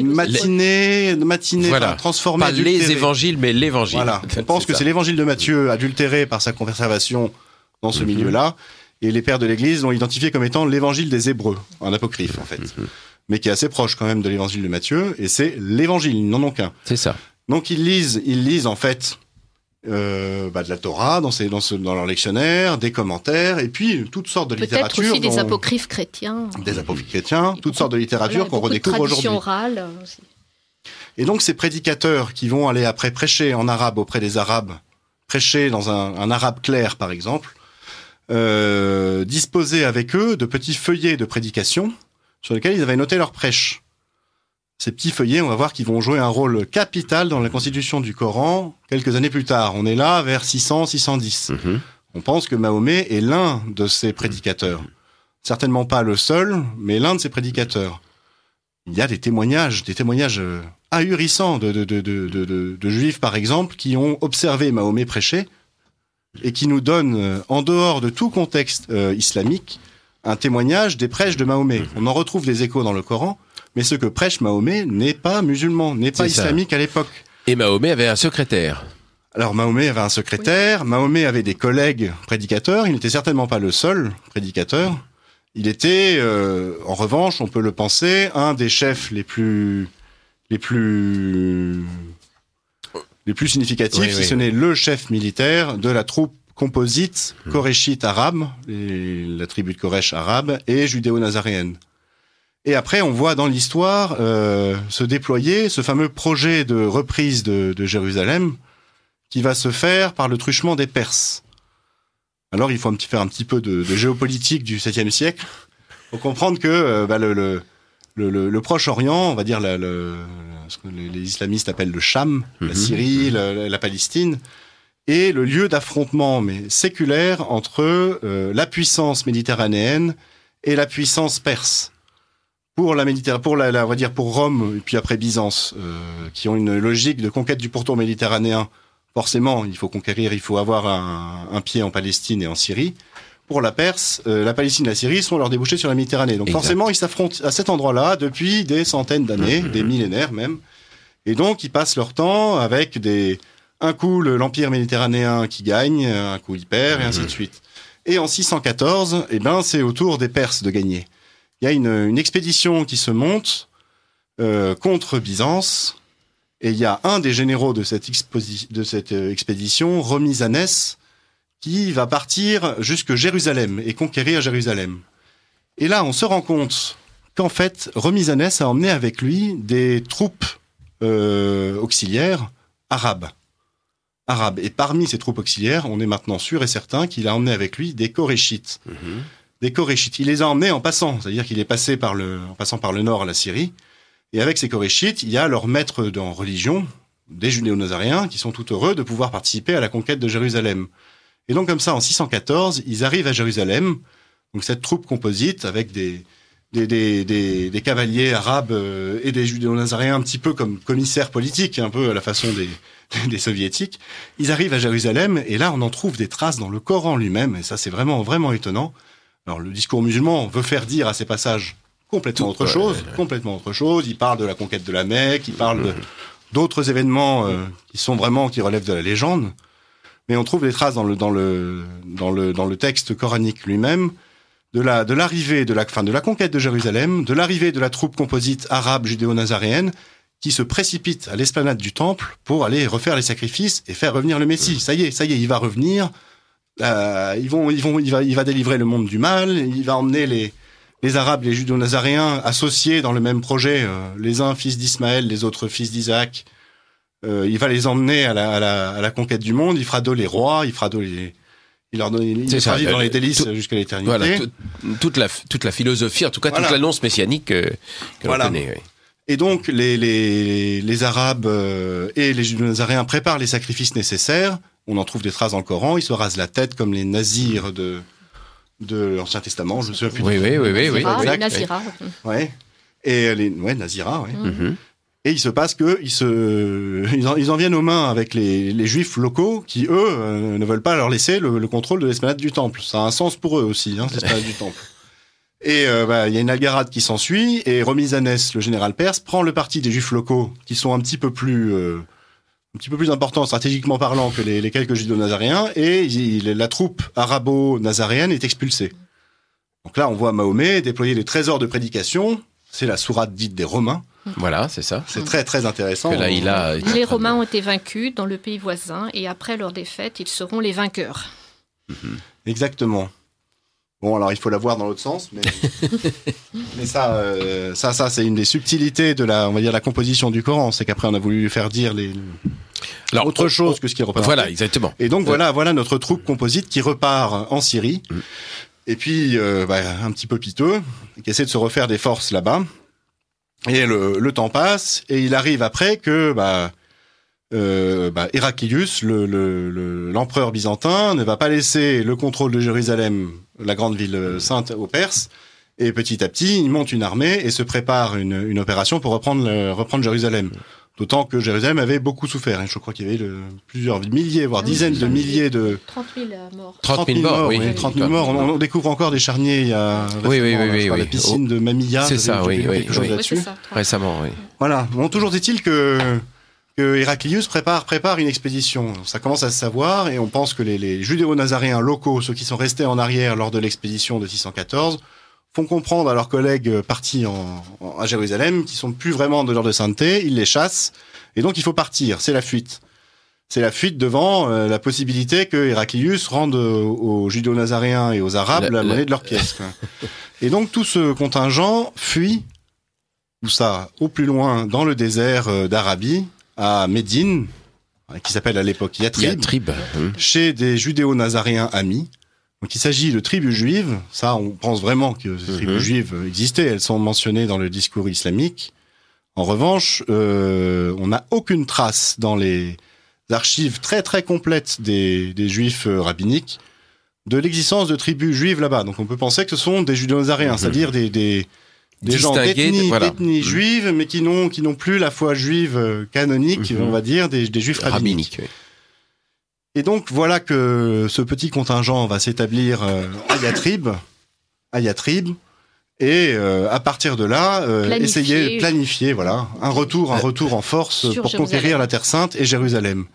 matinée, matinée, voilà. Pas les évangiles, mais l'évangile. Voilà. On pense que c'est l'évangile de Matthieu adultéré par sa conservation dans ce mhm. milieu-là et les pères de l'Église l'ont identifié comme étant l'évangile des Hébreux, un apocryphe en fait, mhm. mais qui est assez proche quand même de l'évangile de Matthieu, et c'est l'évangile, ils n'en ont qu'un. C'est ça. Donc ils lisent, ils lisent en fait euh, bah, de la Torah dans, dans, leur lectionnaire, des commentaires, et puis toutes sortes de littérature. Peut-être aussi des apocryphes chrétiens. Des apocryphes chrétiens, toutes sortes de littérature qu'on redécouvre aujourd'hui. orale euh, aussi. Et donc ces prédicateurs qui vont aller après prêcher en arabe auprès des arabes, prêcher dans un arabe clair par exemple, euh, disposer avec eux de petits feuillets de prédication sur lesquels ils avaient noté leurs prêches. Ces petits feuillets, on va voir qu'ils vont jouer un rôle capital dans la constitution du Coran quelques années plus tard. On est là vers 600-610. Mhm. On pense que Mahomet est l'un de ces prédicateurs. Certainement pas le seul, mais l'un de ces prédicateurs. Il y a des témoignages, des témoignages euh, ahurissants de, juifs, par exemple, qui ont observé Mahomet prêcher et qui nous donne, euh, en dehors de tout contexte euh, islamique, un témoignage des prêches de Mahomet. Mhm. On en retrouve des échos dans le Coran, mais ce que prêche Mahomet n'est pas musulman, n'est pas islamique à l'époque. Et Mahomet avait un secrétaire. Alors Mahomet avait un secrétaire, Mahomet avait des collègues prédicateurs, il n'était certainement pas le seul prédicateur. Il était, euh, en revanche, on peut le penser, un des chefs les plus les plus les plus significatifs, si ce n'est le chef militaire de la troupe composite koréchite hmm. arabe, la tribu de Koresh arabe, et judéo-nazaréenne. Et après, on voit dans l'histoire euh, se déployer ce fameux projet de reprise de, Jérusalem qui va se faire par le truchement des Perses. Alors, il faut un petit, faire un petit peu de, géopolitique du 7e siècle pour comprendre que euh, bah, le le, Proche-Orient, on va dire le, ce que les islamistes appellent le Cham, la mhm. Syrie, mhm. la, Palestine, est le lieu d'affrontement mais séculaire entre euh, la puissance méditerranéenne et la puissance perse. Pour la Méditerranée, pour la, on va dire pour Rome et puis après Byzance, euh, qui ont une logique de conquête du pourtour méditerranéen. Forcément, il faut conquérir, il faut avoir un, un pied en Palestine et en Syrie pour la Perse, euh, la Palestine, la Syrie sont leurs débouchés sur la Méditerranée. Donc forcément, ils s'affrontent à cet endroit-là depuis des centaines d'années, mm-hmm. des millénaires même. Et donc, ils passent leur temps avec des un coup l'empire méditerranéen qui gagne, un coup il perd, et ainsi de mm-hmm. suite. Et en 614, eh ben, c'est au tour des Perses de gagner. Il y a une, expédition qui se monte euh, contre Byzance, et il y a un des généraux de cette, de cette euh, expédition, Remisanès, qui va partir jusque Jérusalem et conquérir Jérusalem. Et là, on se rend compte qu'en fait, Remizanès a emmené avec lui des troupes euh, auxiliaires arabes. Arabes. Et parmi ces troupes auxiliaires, on est maintenant sûr et certain qu'il a emmené avec lui des Koréchites. Mhm. Des Il les a emmenés en passant, c'est-à-dire qu'il est passé par le, en passant par le nord à la Syrie. Et avec ces Koréchites, il y a leurs maîtres en religion, des judéo nazariens, qui sont tout heureux de pouvoir participer à la conquête de Jérusalem. Et donc comme ça, en 614, ils arrivent à Jérusalem. Donc cette troupe composite avec des, des, cavaliers arabes euh, et des judéo-nazaréens un petit peu comme commissaires politiques, un peu à la façon des, soviétiques. Ils arrivent à Jérusalem et là, on en trouve des traces dans le Coran lui-même et ça, c'est vraiment, vraiment étonnant. Alors, le discours musulman veut faire dire à ces passages complètement autre chose, complètement autre chose. Il parle de la conquête de la Mecque, il parle mmh. d'autres événements euh, qui sont vraiment, qui relèvent de la légende mais on trouve des traces dans le, dans le, texte coranique lui-même de la l'arrivée de la fin de la conquête de Jérusalem, de l'arrivée de la troupe composite arabe judéo-nazarienne qui se précipite à l'esplanade du temple pour aller refaire les sacrifices et faire revenir le Messie. Ça y est, ça y est, il va revenir. Euh, ils vont, vont, il va, délivrer le monde du mal. Il va emmener les les Arabes, les judéo-nazaréens associés dans le même projet, euh, les uns fils d'Ismaël, les autres fils d'Isaac, euh, il va les emmener à la, conquête du monde. Il fera d'eux les rois, il fera d'eux il leur donne, il dans les euh, délices jusqu'à l'éternité. Voilà, toute la toute la philosophie, en tout cas toute l'annonce messianique que, connaît. Et donc les, les, Arabes euh, et les Nazaréens préparent les sacrifices nécessaires. On en trouve des traces dans le Coran. Ils se rasent la tête comme les nazirs de de l'Ancien Testament. Je ne sais plus. Oui, oui, oui, oui, oui. Ah, oui. Nazira. Ouais. Et les ouais, Nazira, mhm. Et il se passe que ils se, ils en, ils en viennent aux mains avec les, les juifs locaux qui eux euh, ne veulent pas leur laisser le, contrôle de l'esplanade du temple. Ça a un sens pour eux aussi, hein, l'esplanade du temple. Et euh, bah, il y a une algarade qui s'ensuit et Romizanès, le général perse, prend le parti des juifs locaux qui sont un petit peu plus euh, un petit peu plus important stratégiquement parlant que les, les quelques judéo-nazariens, et la troupe arabo-nazarienne est expulsée. Donc là, on voit Mahomet déployer les trésors de prédication, c'est la sourate dite des Romains, voilà, c'est ça. C'est très très intéressant. les Romains ont été vaincus dans le pays voisin et après leur défaite, ils seront les vainqueurs. Mhm. Exactement. Bon, alors il faut la voir dans l'autre sens, mais, ça, euh, ça, ça, c'est une des subtilités de la, on va dire, la composition du Coran, c'est qu'après on a voulu lui faire dire les. Alors, autre chose que ce qui est Voilà, exactement. Et donc euh. voilà, voilà notre troupe composite qui repart en Syrie, mm. et puis euh, bah, un petit peu piteux, qui essaie de se refaire des forces là-bas, et le, temps passe, et il arrive après que bah, euh, bah Héraclius, l'empereur byzantin, ne va pas laisser le contrôle de Jérusalem, la grande ville euh, sainte, aux Perses. Et petit à petit, il monte une armée et se prépare une, opération pour reprendre Jérusalem. D'autant que Jérusalem avait beaucoup souffert. Hein. Je crois qu'il y avait plusieurs milliers, voire ah dizaines de milliers de... 30 000 euh, morts. morts, On, découvre encore des charniers. Il La piscine de Mamilla. C'est ça, oui, Récemment, oui. Voilà. Bon, toujours dit il que que Héraclius prépare, prépare une expédition. Ça commence à se savoir et on pense que les, les judéo-nazaréens locaux, ceux qui sont restés en arrière lors de l'expédition de 614, font comprendre à leurs collègues euh, partis en, à Jérusalem qu'ils sont plus vraiment de l'ordre de sainteté, ils les chassent, et donc il faut partir, c'est la fuite. C'est la fuite devant euh, la possibilité que Héraclius rende aux, judéo-nazaréens et aux arabes la, monnaie de leur pièce. et donc tout ce contingent fuit, tout ça, au plus loin, dans le désert euh, d'Arabie, à Médine, qui s'appelle à l'époque Yatrib, hein. chez des judéo-nazaréens amis, donc il s'agit de tribus juives, ça on pense vraiment que ces tribus mhm. juives existaient, elles sont mentionnées dans le discours islamique. En revanche, euh, on n'a aucune trace dans les archives très très complètes des, juifs euh, rabbiniques de l'existence de tribus juives là-bas. Donc on peut penser que ce sont des judéo mhm. c'est-à-dire des, gens d'ethnie mhm. juive, mais qui n'ont qui n'ont plus la foi juive euh, canonique, on va dire, des, juifs rabbiniques. Et donc voilà que ce petit contingent va s'établir euh, à Yatrib, à et euh, à partir de là, euh, essayer planifier. planifier voilà un retour, un retour en force pour conquérir la Terre Sainte et Jérusalem.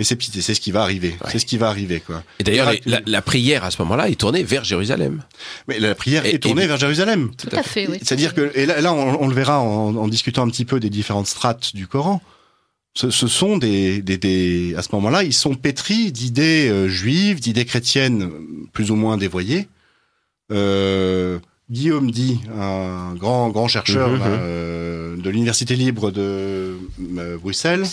Et c'est c'est ce qui va arriver. C'est ce qui va arriver, quoi. Et d'ailleurs, la, prière à ce moment-là est tournée vers Jérusalem. Mais la prière est tournée vers Jérusalem. Tout, à fait. C'est-à-dire que et là, on, le verra en, discutant un petit peu des différentes strates du Coran ce, sont des, à ce moment-là, ils sont pétris d'idées euh, juives, d'idées chrétiennes euh, plus ou moins dévoyées. Euh, Guillaume dit, un grand grand chercheur mhm, mhm. de l'université libre de Bruxelles,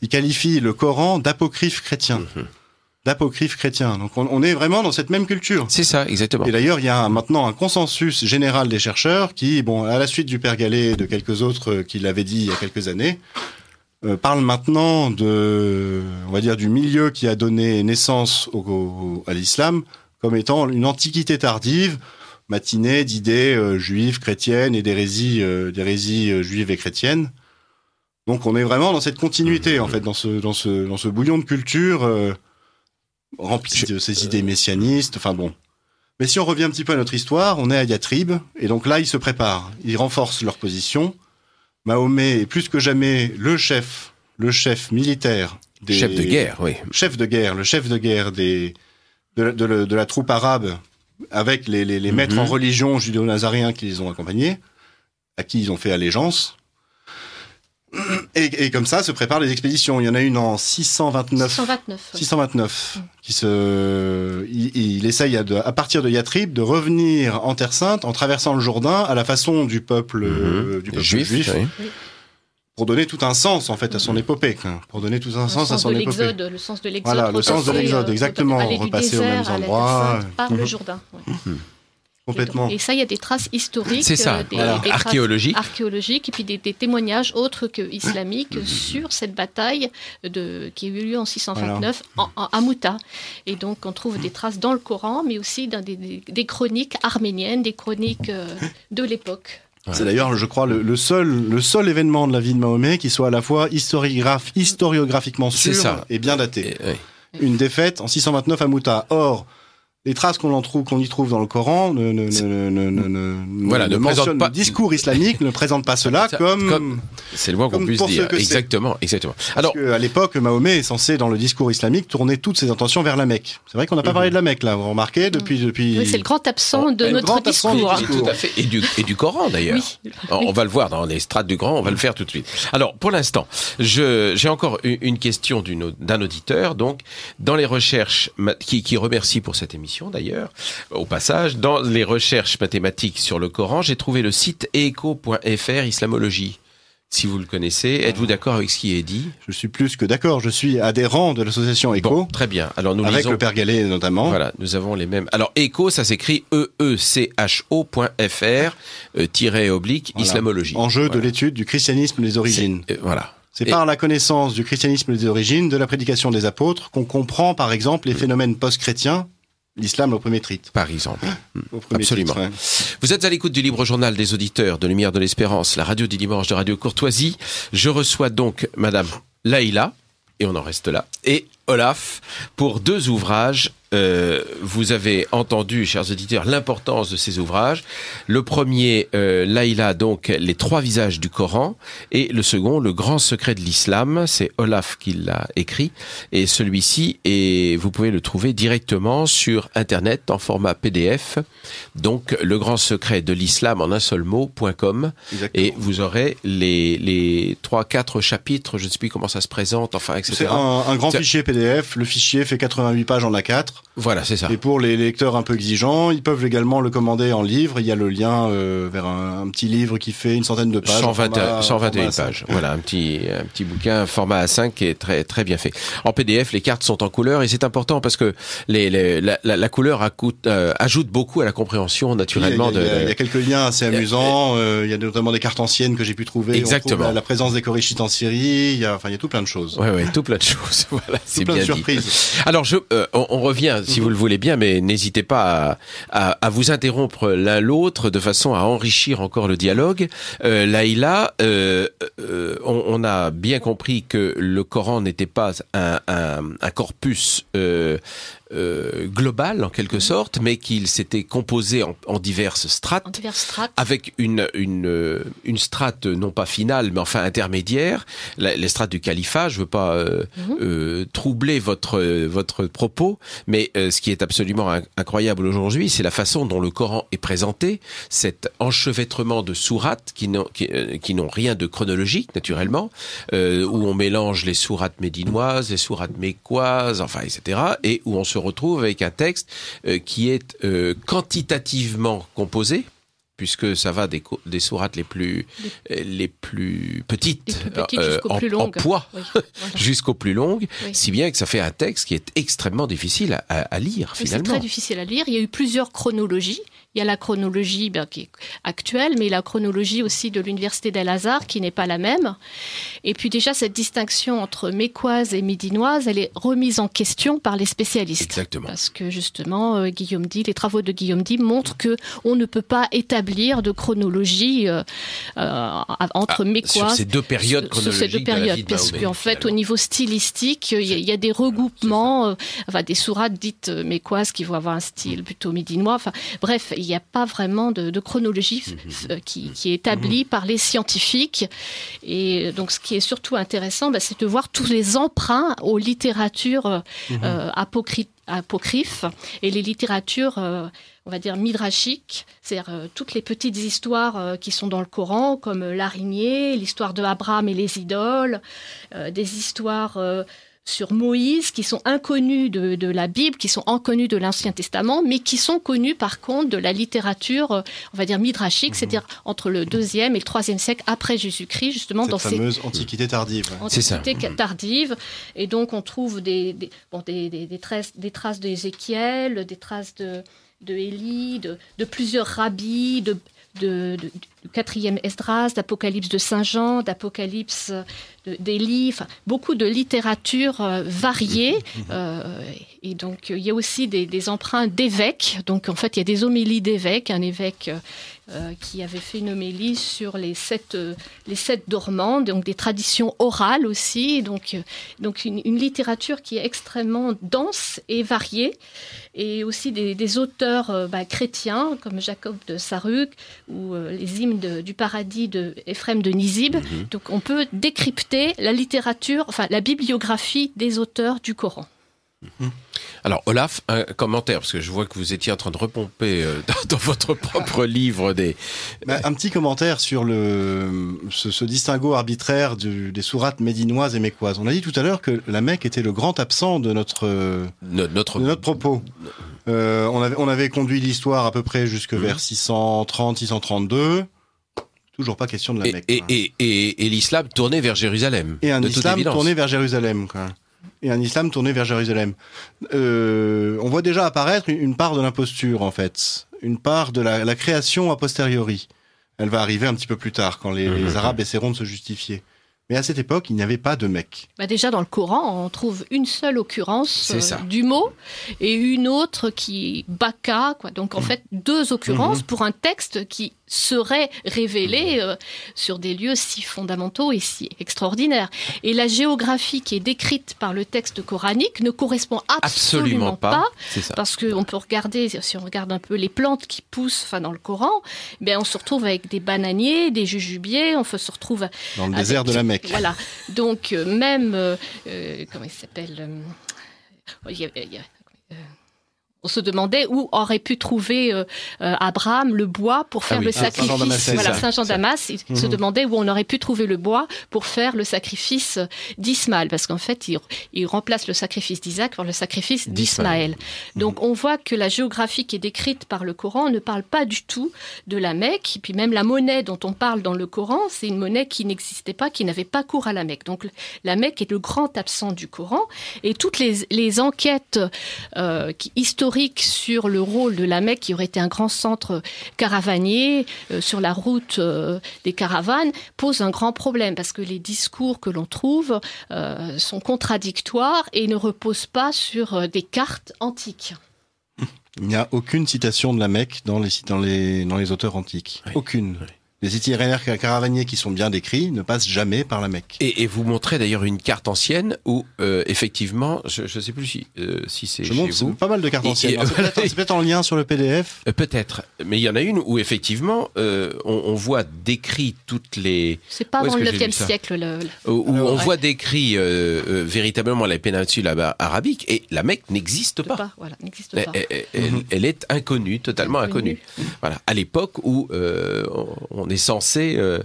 il qualifie le Coran d'apocryphe chrétien. Mhm. d'apocryphe chrétien. Donc on, est vraiment dans cette même culture. C'est ça, exactement. Et d'ailleurs, il y a maintenant un consensus général des chercheurs qui, bon, à la suite du Père Gallet et de quelques autres qui l'avaient dit il y a quelques années, euh, parle maintenant de, on va dire, du milieu qui a donné naissance à l'islam comme étant une antiquité tardive, matinée d'idées euh, juives, chrétiennes et d'hérésies, euh, juives et chrétiennes. Donc on est vraiment dans cette continuité, en fait, dans ce, dans ce, bouillon de culture rempli de ces idées messianistes. Enfin bon. Mais si on revient un petit peu à notre histoire, on est à Yatrib, et donc là, ils se préparent, ils renforcent leur position. Mahomet est plus que jamais le chef, le chef militaire des chef de guerre, oui, chef de guerre, le chef de guerre des de la, troupe arabe avec les, mhm. maîtres en religion judéo-nazariens qui les ont accompagnés, à qui ils ont fait allégeance. Et, comme ça se préparent les expéditions. Il y en a une en 629. 629. 629 qui se, il, essaye à, partir de Yatrib de revenir en Terre Sainte en traversant le Jourdain à la façon du peuple, mm-hmm. euh, du peuple juif. Pour donner tout un sens en fait à son mm. épopée, pour donner tout un sens, à son de épopée. Le sens de l'exode. Voilà, le sens de l'exode, euh, exactement. Repasser aux mêmes endroits Par le mm-hmm. Jourdain. oui. Mm-hmm. Complètement. Et ça, il y a des traces historiques, euh, des, archéologiques. archéologiques, et puis des, témoignages autres que islamiques sur cette bataille de, qui a eu lieu en 629 à Mouta. Et donc, on trouve des traces dans le Coran, mais aussi dans des, chroniques arméniennes, des chroniques euh, de l'époque. C'est d'ailleurs, je crois, le, seul, le seul événement de la vie de Mahomet qui soit à la fois historiographiquement sûr et bien daté. Une défaite en 629 à Mouta. Or, les traces qu'on y trouve dans le Coran ne, ne, voilà, mentionnent pas... le discours islamique ne présente pas cela comme c'est le moins qu'on puisse dire exactement exactement alors Parce à l'époque Mahomet est censé dans le discours islamique tourner toutes ses intentions vers la Mecque c'est vrai qu'on n'a pas mhm. parlé de la Mecque là vous remarquez depuis depuis oui, c'est le grand absent de notre discours, Et, du, Coran d'ailleurs on, va le voir dans les strates du Grand, on va le faire tout de suite alors pour l'instant j'ai encore une question d'un auditeur donc dans les recherches qui, qui remercie pour cette émission d'ailleurs. Au passage, dans les recherches mathématiques sur le Coran, j'ai trouvé le site eco.fr islamologie si vous le connaissez. Êtes-vous d'accord avec ce qui est dit Je suis plus que d'accord. Je suis adhérent de l'association ECHO. très bien. Alors nous avec le Père Gallet notamment. Voilà, nous avons les mêmes. Alors ECHO, ça s'écrit e e c h o.fr euh, tiré oblique islamologie. Enjeu de l'étude du christianisme des origines. Euh, voilà. C'est par la connaissance du christianisme des origines, de la prédication des apôtres, qu'on comprend par exemple les phénomènes post-chrétiens l'islam au premier titre. Par exemple. Ah, mm. Absolument. Vous êtes à l'écoute du libre journal des auditeurs de Lumière de l'Espérance, la radio du dimanche de Radio Courtoisie. Je reçois donc Madame Laïla, et on en reste là, et Olaf, pour deux ouvrages euh, vous avez entendu, chers auditeurs, l'importance de ces ouvrages. Le premier, euh, a donc les trois visages du Coran, et le second, le grand secret de l'islam. C'est Olaf qui l'a écrit, et celui-ci, et vous pouvez le trouver directement sur Internet en format PDF. Donc, le grand secret de l'islam en un seul mot.com, et vous aurez les les trois quatre chapitres. Je ne sais plus comment ça se présente, enfin etc. C'est un, un grand fichier PDF. Le fichier fait 88 pages en A4. Voilà, c'est ça. Et pour les lecteurs un peu exigeants, ils peuvent également le commander en livre. Il y a le lien euh, vers un, petit livre qui fait une centaine de pages. 120, 121 euh, pages. voilà, un petit, un petit bouquin format A5 qui est très, très bien fait. En PDF, les cartes sont en couleur et c'est important parce que les, les la, la, couleur euh, ajoute beaucoup à la compréhension naturellement. Il y a, de, quelques liens assez euh, amusants. il y a notamment des cartes anciennes que j'ai pu trouver. Exactement. La, présence des coréchites en Syrie. Il y a, enfin, il y a tout plein de choses. Oui, oui, tout plein de choses. Voilà, c'est bien de surprises. Alors, je, on, on revient si vous le voulez bien, mais n'hésitez pas à, vous interrompre l'un l'autre de façon à enrichir encore le dialogue. Euh, Laïla, euh, euh, on, a bien compris que le Coran n'était pas un, un corpus euh, euh, global en quelque mhm. sorte, mais qu'il s'était composé en, en diverses strates, avec une, une, euh, une, strate non pas finale, mais enfin intermédiaire, la, les strates du califat. Je veux pas euh, mhm. euh troubler votre, votre propos, mais ce qui est absolument incroyable aujourd'hui, c'est la façon dont le Coran est présenté, cet enchevêtrement de sourates qui n'ont qui, rien de chronologique, naturellement, où on mélange les sourates médinoises, les sourates mécoises, enfin, etc., et où on se se retrouve avec un texte euh, qui est euh, quantitativement composé puisque ça va des, des sourates les plus, les, euh, plus petites, euh, en, plus poids, jusqu'aux plus longues, si bien que ça fait un texte qui est extrêmement difficile à, lire finalement. C'est très difficile à lire. Il y a eu plusieurs chronologies. Il y a la chronologie ben, qui est actuelle, mais la chronologie aussi de l'université d'Al-Azhar qui n'est pas la même. Et puis déjà, cette distinction entre mécoise et médinoise, elle est remise en question par les spécialistes. Exactement. Parce que justement, euh, Guillaume dit, les travaux de Guillaume dit montrent que on ne peut pas établir de chronologie euh, euh, entre ah, Mécois. Sur ces deux périodes chronologiques. Sur ces deux périodes, de parce qu'en fait, au niveau stylistique, il y, a des regroupements, euh, enfin, des sourates dites mécoises qui vont avoir un style mm. plutôt médinois. Enfin, bref, il n'y a pas vraiment de, chronologie mm, mm, qui, est établie par les scientifiques. Et donc, ce qui est surtout intéressant, bah, c'est de voir tous les emprunts aux littératures mm-hmm. apocryphes et les littératures on va dire, midrachique, c'est-à-dire euh, toutes les petites histoires euh, qui sont dans le Coran, comme euh, l'araignée, l'histoire de Abraham et les idoles, des histoires sur Moïse, qui sont inconnues de, la Bible, qui sont inconnues de l'Ancien Testament, mais qui sont connues par contre de la littérature, on va dire midrachique, mhm. c'est-à-dire entre le deuxième et le troisième siècle après Jésus-Christ, justement dans ces fameuses antiquités mhm. tardives. Antiquités et donc on trouve des traces, des traces d'Ézéchiel, des traces de de Élie, de, plusieurs rabbis, de, de, quatrième Esdras, d'Apocalypse de Saint Jean, d'Apocalypse euh, des livres beaucoup de littérature euh, variée. Mhm. Euh, et donc, il y a aussi des, emprunts d'évêques. Donc, en fait, il y a des homélies d'évêques. Un évêque qui avait fait une homélie sur les sept, les sept dormants, donc des traditions orales aussi. Donc, donc une, littérature qui est extrêmement dense et variée. Et aussi des, auteurs bah, chrétiens, comme Jacob de Saruc, ou les hymnes du paradis de de Nizib. Mhm. Donc on peut décrypter la littérature, enfin la bibliographie des auteurs du Coran. Mhm. Alors, Olaf, un commentaire, parce que je vois que vous étiez en train de repomper euh, dans, votre propre livre des. Bah, un petit commentaire sur le, ce, distinguo arbitraire des sourates médinoises et mécoises. On a dit tout à l'heure que la Mecque était le grand absent de notre, notre... propos. Euh, on, avait, on, avait, conduit l'histoire à peu près jusque mhm. vers 630-632. Toujours pas question de la Mecque. Et, l'islam tourné vers Jérusalem. Et un islam tourné vers Jérusalem. Quoi. Et un islam tourné vers Jérusalem. Euh, on voit déjà apparaître une part de l'imposture, en fait. Une part de la, création a posteriori. Elle va arriver un petit peu plus tard, quand les, les mhm. Arabes essaieront de se justifier. Mais à cette époque, il n'y avait pas de mec. Bah déjà, dans le Coran, on trouve une seule occurrence euh, du mot et une autre qui baka. Quoi. Donc, en mhm. fait, deux occurrences mhm. pour un texte qui serait révélé euh, sur des lieux si fondamentaux et si extraordinaires. Et la géographie qui est décrite par le texte coranique ne correspond absolument, pas, parce qu'on peut regarder, si on regarde un peu les plantes qui poussent dans le Coran, ben, on se retrouve avec des bananiers, des jujubiers, on se retrouve... Dans le désert de la Mecque. Voilà. Donc euh, même... Euh, comment il s'appelle on se demandait où aurait pu trouver euh, euh, Abraham le bois pour ah faire le ah, sacrifice. Saint voilà, Saint Jean Damas, il se mhm. demandait où on aurait pu trouver le bois pour faire le sacrifice d'Ismaël, parce qu'en fait, il, remplace le sacrifice d'Isaac par le sacrifice d'Ismaël. Mhm. Donc, on voit que la géographie qui est décrite par le Coran ne parle pas du tout de la Mecque, et puis même la monnaie dont on parle dans le Coran, c'est une monnaie qui n'existait pas, qui n'avait pas cours à la Mecque. Donc, la Mecque est le grand absent du Coran, et toutes les, enquêtes euh, qui, historiques sur le rôle de la Mecque, qui aurait été un grand centre caravanier euh, sur la route euh, des caravanes, pose un grand problème parce que les discours que l'on trouve euh, sont contradictoires et ne reposent pas sur des cartes antiques. Il n'y a aucune citation de la Mecque dans les, auteurs antiques. Aucune les itinéraires caravaniers qui sont bien décrits ne passent jamais par la Mecque. Et, vous montrez d'ailleurs une carte ancienne où, euh, effectivement, je ne sais plus si, euh, si c'est. Je montre pas mal de cartes anciennes. C'est peut-être en lien sur le PDF. Euh, peut-être. Mais il y en a une où, effectivement, on, voit décrit toutes les. C'est pas avant le 9e siècle. Où, on voit décrit véritablement la péninsule arabique et la Mecque n'existe pas. n'existe pas. Elle, est inconnue, totalement inconnue. Voilà, à l'époque où on est censé euh,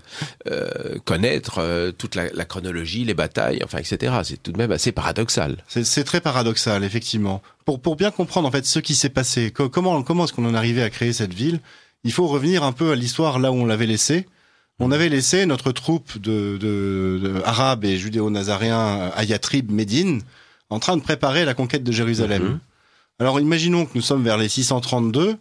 euh, connaître euh, toute la, chronologie, les batailles, enfin, etc. C'est tout de même assez paradoxal. C'est très paradoxal, effectivement. Pour, bien comprendre en fait ce qui s'est passé, comment, comment est-ce qu'on en est arrivé à créer cette ville, il faut revenir un peu à l'histoire là où on l'avait laissée. On mhm. avait laissé notre troupe de, arabes et judéo-nazaréens à Yatrib, Médine, en train de préparer la conquête de Jérusalem. Mhm. Alors imaginons que nous sommes vers les 632.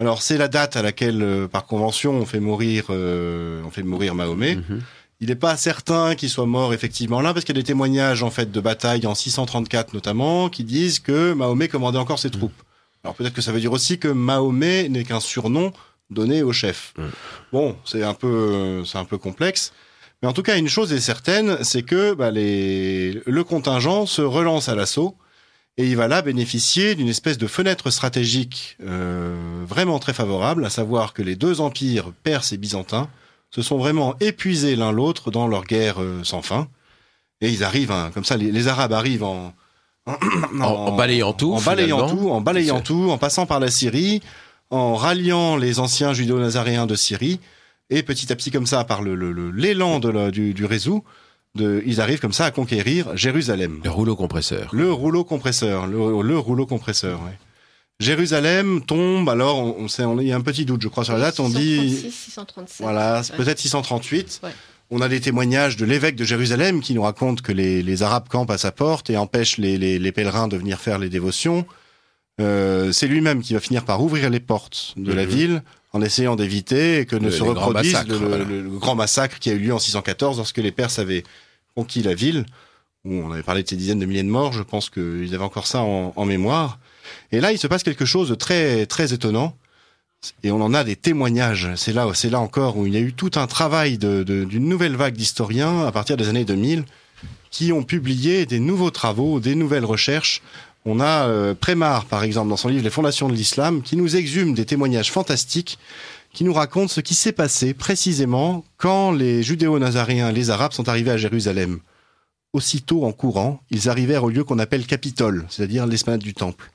Alors c'est la date à laquelle, euh, par convention, on fait mourir, euh, on fait mourir Mahomet. Mhm. Il n'est pas certain qu'il soit mort effectivement là, parce qu'il y a des témoignages en fait de bataille en 634 notamment qui disent que Mahomet commandait encore ses mhm. troupes. Alors peut-être que ça veut dire aussi que Mahomet n'est qu'un surnom donné au chef. Mhm. Bon, c'est un peu, euh, c'est un peu complexe. Mais en tout cas, une chose est certaine, c'est que bah, les... le contingent se relance à l'assaut et il va là bénéficier d'une espèce de fenêtre stratégique euh, vraiment très favorable, à savoir que les deux empires, perses et byzantins se sont vraiment épuisés l'un l'autre dans leur guerre euh, sans fin. Et ils arrivent, comme ça, les, Arabes arrivent en... balayant tout, en balayant tout, en balayant tout, en passant par la Syrie, en ralliant les anciens judéo-nazaréens de Syrie, et petit à petit comme ça, par l'élan du réseau, ils arrivent comme ça à conquérir Jérusalem. Le rouleau compresseur. Le rouleau compresseur, le, rouleau compresseur, Jérusalem tombe, alors on, sait, il y a un petit doute, je crois, sur la date, on dit... 637. Voilà, peut-être 638. On a des témoignages de l'évêque de Jérusalem qui nous raconte que les, Arabes campent à sa porte et empêchent les, pèlerins de venir faire les dévotions. Euh, c'est lui-même qui va finir par ouvrir les portes de la mhm. ville en essayant d'éviter que ne se reproduise le, grand massacre qui a eu lieu en 614 lorsque les Perses avaient conquis la ville, où on avait parlé de ces dizaines de milliers de morts, je pense qu'ils avaient encore ça en, mémoire. Et là, il se passe quelque chose de très, très étonnant. Et on en a des témoignages. C'est là, c'est là encore où il y a eu tout un travail d'une de, nouvelle vague d'historiens à partir des années 2000 qui ont publié des nouveaux travaux, des nouvelles recherches. On a euh, Prémar, par exemple, dans son livre Les fondations de l'islam, qui nous exhume des témoignages fantastiques qui nous raconte ce qui s'est passé précisément quand les judéo-nazaréens, les Arabes, sont arrivés à Jérusalem. Aussitôt en courant, ils arrivèrent au lieu qu'on appelle Capitole, c'est-à-dire l'esplanade du Temple.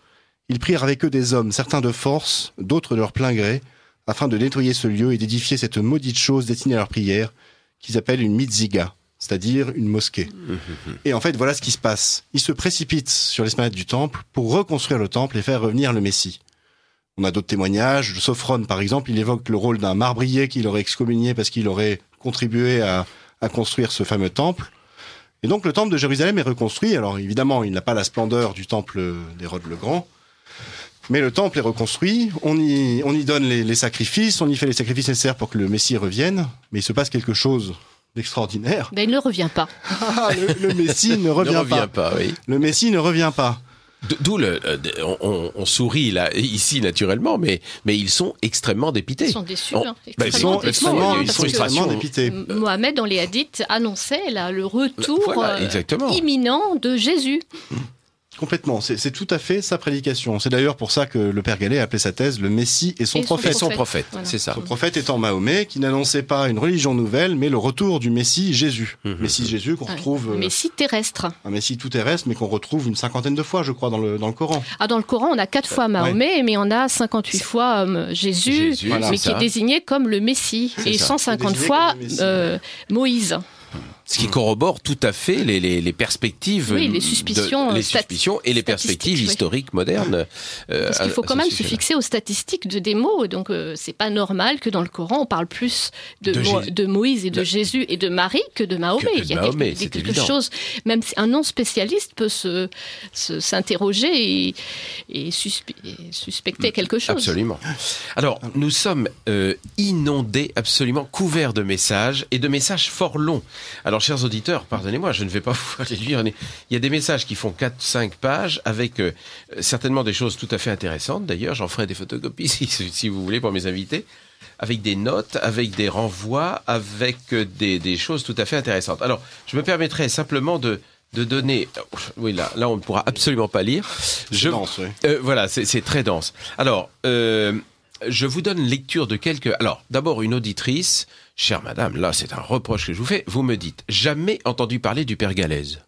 Ils prirent avec eux des hommes, certains de force, d'autres de leur plein gré, afin de nettoyer ce lieu et d'édifier cette maudite chose destinée à leur prière, qu'ils appellent une mitziga, c'est-à-dire une mosquée. Et en fait, voilà ce qui se passe. Ils se précipitent sur l'esplanade du temple pour reconstruire le temple et faire revenir le Messie. On a d'autres témoignages. Sophron, par exemple, il évoque le rôle d'un marbrier qu'il aurait excommunié parce qu'il aurait contribué à, construire ce fameux temple. Et donc le temple de Jérusalem est reconstruit. Alors évidemment, il n'a pas la splendeur du temple d'Hérode le Grand, mais le temple est reconstruit. On y, donne les, sacrifices, on y fait les sacrifices nécessaires pour que le Messie revienne. Mais il se passe quelque chose d'extraordinaire. Mais ben, il ne revient pas. Ah, le, Messie ne revient, pas oui. Le Messie ne revient pas. D'où le, euh, on, sourit là, ici naturellement, mais, mais ils sont extrêmement dépités. Ils sont déçus. Hein. Ben, ils sont extrêmement, Mohamed dans les hadiths annonçait là, le retour euh, imminent de Jésus. Mm. Complètement, c'est tout à fait sa prédication. C'est d'ailleurs pour ça que le père Gallet a appelé sa thèse le Messie et son prophète. Son prophète, c'est ça. Son prophète étant Mahomet, qui n'annonçait pas une religion nouvelle, mais le retour du Messie Jésus. Mhm. Messie Jésus qu'on retrouve. Euh, Messie terrestre. Un Messie tout terrestre, mais qu'on retrouve une cinquantaine de fois, je crois, dans le, Coran. Ah, dans le Coran, on a quatre fois Mahomet, mais on a 58 fois euh, Jésus, mais qui est désigné comme le Messie, et 150 fois euh, Moïse. Ce qui hmm. corrobore tout à fait les, les, perspectives, les euh, suspicions, et les perspectives historiques modernes. Ah. Euh, Parce qu'il faut quand même se fixer aux statistiques de des Donc euh, c'est pas normal que dans le Coran on parle plus de, de, Moïse et de, Jésus et de Marie que de Mahomet. Il y a quelque, chose. Même un non spécialiste peut se s'interroger et, suspecter hmm. quelque chose. Absolument. Alors nous sommes inondés, absolument couverts de messages et de messages fort longs. Alors chers auditeurs, pardonnez-moi, je ne vais pas vous les lire. Il y a des messages qui font 4-5 pages avec euh, certainement des choses tout à fait intéressantes. D'ailleurs, j'en ferai des photocopies si, vous voulez pour mes invités. Avec des notes, avec des renvois, avec euh, des, choses tout à fait intéressantes. Alors, je me permettrai simplement de, de donner. Oh, oui, là, là, on ne pourra absolument pas lire. Je... Dense, oui. Euh, voilà, c'est très dense. Alors, je vous donne lecture de quelques. Alors, d'abord, une auditrice Chère madame, là, c'est un reproche que je vous fais. Vous me dites, jamais entendu parler du père Galaise.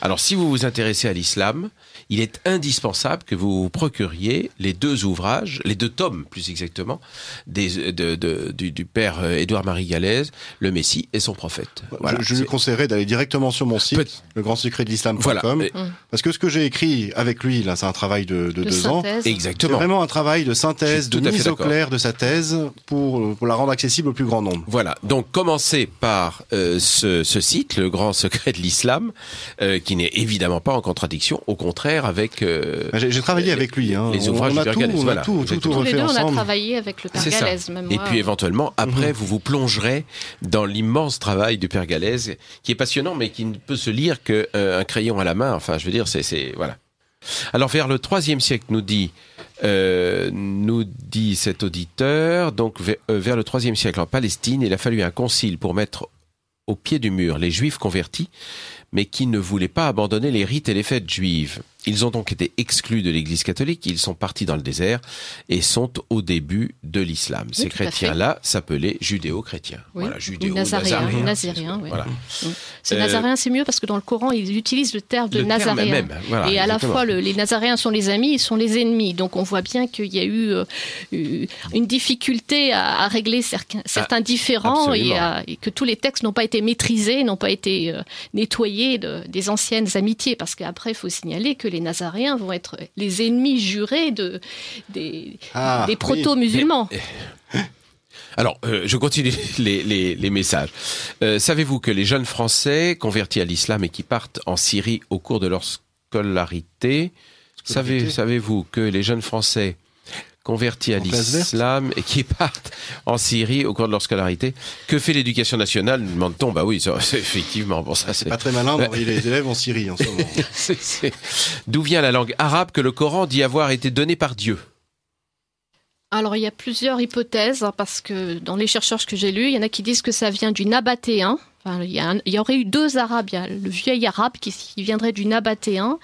Alors, si vous vous intéressez à l'islam, il est indispensable que vous vous procuriez les deux ouvrages, les deux tomes plus exactement, des, de, du, père euh, Édouard-Marie Gallès Le Messie et son prophète. Voilà, je, lui conseillerais d'aller directement sur mon site, le grand secret de l'islam.com, parce que ce que j'ai écrit avec lui, là, c'est un travail de, deux ans. Exactement. C'est vraiment un travail de synthèse, de mise au clair de sa thèse pour, pour, la rendre accessible au plus grand nombre. Voilà, donc commencez par euh, ce, site, Le grand secret de l'islam, euh, qui n'est évidemment pas en contradiction, au contraire avec. Euh, bah, j'ai travaillé avec lui. Hein. Les ouvrages on, a du Tout, on tout, on a travaillé avec le père Même Et puis éventuellement, après, vous mhm. vous plongerez dans l'immense travail du Gallès qui est passionnant, mais qui ne peut se lire qu'un euh, crayon à la main. Enfin, je veux dire, c'est voilà. Alors, vers le IIIe siècle, nous dit euh, nous dit cet auditeur, donc vers le IIIe siècle en Palestine, il a fallu un concile pour mettre au pied du mur les juifs convertis, mais qui ne voulaient pas abandonner les rites et les fêtes juives. Ils ont donc été exclus de l'Église catholique, ils sont partis dans le désert et sont au début de l'islam. Ces chrétiens-là s'appelaient judéo-chrétiens. Oui. Voilà, judéo nazaréens. Nazaréens, oui. C'est c'est mieux parce que dans le Coran, ils utilisent le terme de nazaréen. et à la fois, les nazaréens sont les amis, ils sont les ennemis. Donc on voit bien qu'il y a eu euh, une difficulté à, régler ah, certains, certains et, et, que tous les textes n'ont pas été maîtrisés, n'ont pas été euh, nettoyés de, des anciennes amitiés. Parce qu'après, il faut signaler que les Nazaréens vont être les ennemis jurés de, des, ah, proto-musulmans. Eh. Alors, euh, je continue les, messages. Euh, savez-vous que les jeunes Français convertis à l'islam et qui partent en Syrie au cours de leur scolarité, savez-vous que les jeunes Français convertis à l'islam et qui partent en Syrie au cours de leur scolarité. Que fait l'éducation nationale nous demande-t-on. Bah oui, effectivement, Bon, ça c'est pas très malin d'envoyer les élèves en Syrie en ce moment. D'où vient la langue arabe que le Coran dit avoir été donnée par Dieu alors, il y a plusieurs hypothèses, hein, parce que dans les chercheurs que j'ai lus, il y en a qui disent que ça vient du nabatéen. Enfin, il, y il, y aurait eu deux arabes. Il y a le vieil arabe qui, qui, viendrait du nabatéen,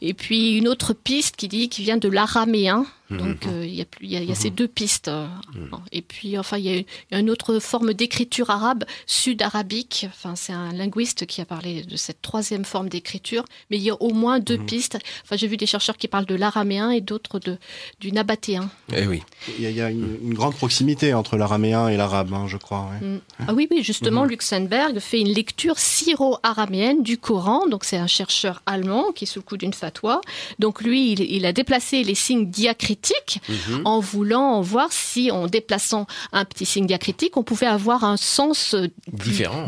et puis une autre piste qui dit qu'il vient de l'araméen, donc mhm. euh, il y a, ces mhm. deux pistes. Euh, mhm. Et puis enfin il y, a une autre forme d'écriture arabe sud-arabique. Enfin c'est un linguiste qui a parlé de cette troisième forme d'écriture. Mais il y a au moins deux pistes. Enfin j'ai vu des chercheurs qui parlent de l'araméen et d'autres de du nabatéen. Eh oui. Il y, a, une, grande proximité entre l'araméen et l'arabe, hein, je crois. Mm. Hein? Ah oui oui justement Luxembourg fait une lecture syro-araméenne du Coran. Donc c'est un chercheur allemand qui est sous le coup d'une fatwa. Donc lui il a déplacé les signes diacritiques Mhm. en voulant voir si, en déplaçant un petit signe diacritique, on pouvait avoir un sens euh,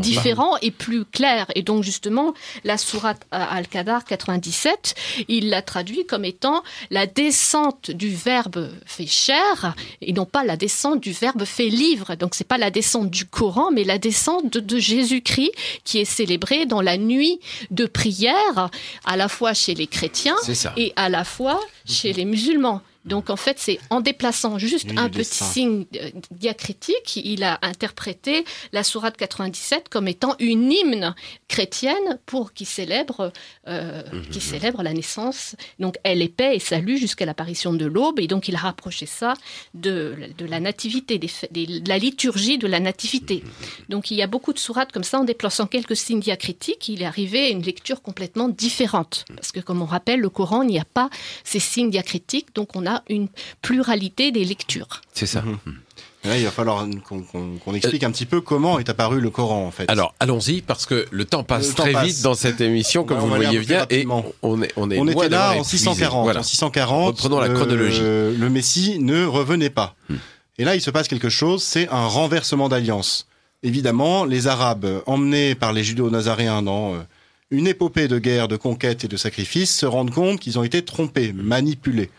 différent, et plus clair. Et donc, justement, la sourate Al-Qadar 97, il la traduit comme étant la descente du verbe fait chair et non pas la descente du verbe fait livre. Donc, c'est pas la descente du Coran, mais la descente de Jésus-Christ qui est célébrée dans la nuit de prière, à la fois chez les chrétiens et à la fois chez les musulmans. Donc en fait, c'est en déplaçant juste un petit signe euh, diacritique, il a interprété la sourate 97 comme étant une hymne chrétienne pour qui célèbre, euh, mhm, qui mhm. célèbre la naissance. Donc elle est paix et salut jusqu'à l'apparition de l'aube. Et donc il a rapproché ça de, de la nativité, de la liturgie de la nativité. Mhm, donc il y a beaucoup de sourates comme ça, en déplaçant quelques signes diacritiques, il est arrivé à une lecture complètement différente. Parce que comme on rappelle, le Coran, n'y a pas ces signes diacritiques. Donc on a une pluralité des lectures. C'est ça. Mhm. Mhm. il va falloir qu'on explique un petit peu comment est apparu le Coran, en fait. Alors, allons-y, parce que le temps passe très vite dans cette émission, comme ben, vous voyez bien, et on est On, est on était là en 640. 640, Reprenons la euh, chronologie. le Messie ne revenait pas. Hmm. Et là, il se passe quelque chose, c'est un renversement d'alliance. Évidemment, les Arabes, emmenés par les Judéo-Nazaréens dans euh, une épopée de guerre, de conquête et de sacrifice, se rendent compte qu'ils ont été trompés, hmm. manipulés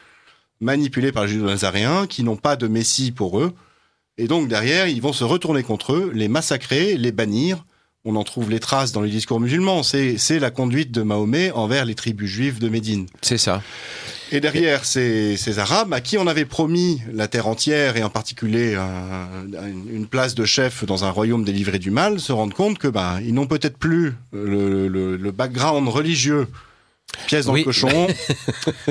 manipulés par les Nazariens qui n'ont pas de messie pour eux. Et donc derrière, ils vont se retourner contre eux, les massacrer, les bannir. On en trouve les traces dans les discours musulmans. C'est la conduite de Mahomet envers les tribus juives de Médine. C'est ça. Et derrière, ces, Arabes, à qui on avait promis la terre entière et en particulier une place de chef dans un royaume délivré du mal, se rendent compte que bah, ils n'ont peut-être plus le, le, background religieux Pièce dans le cochon.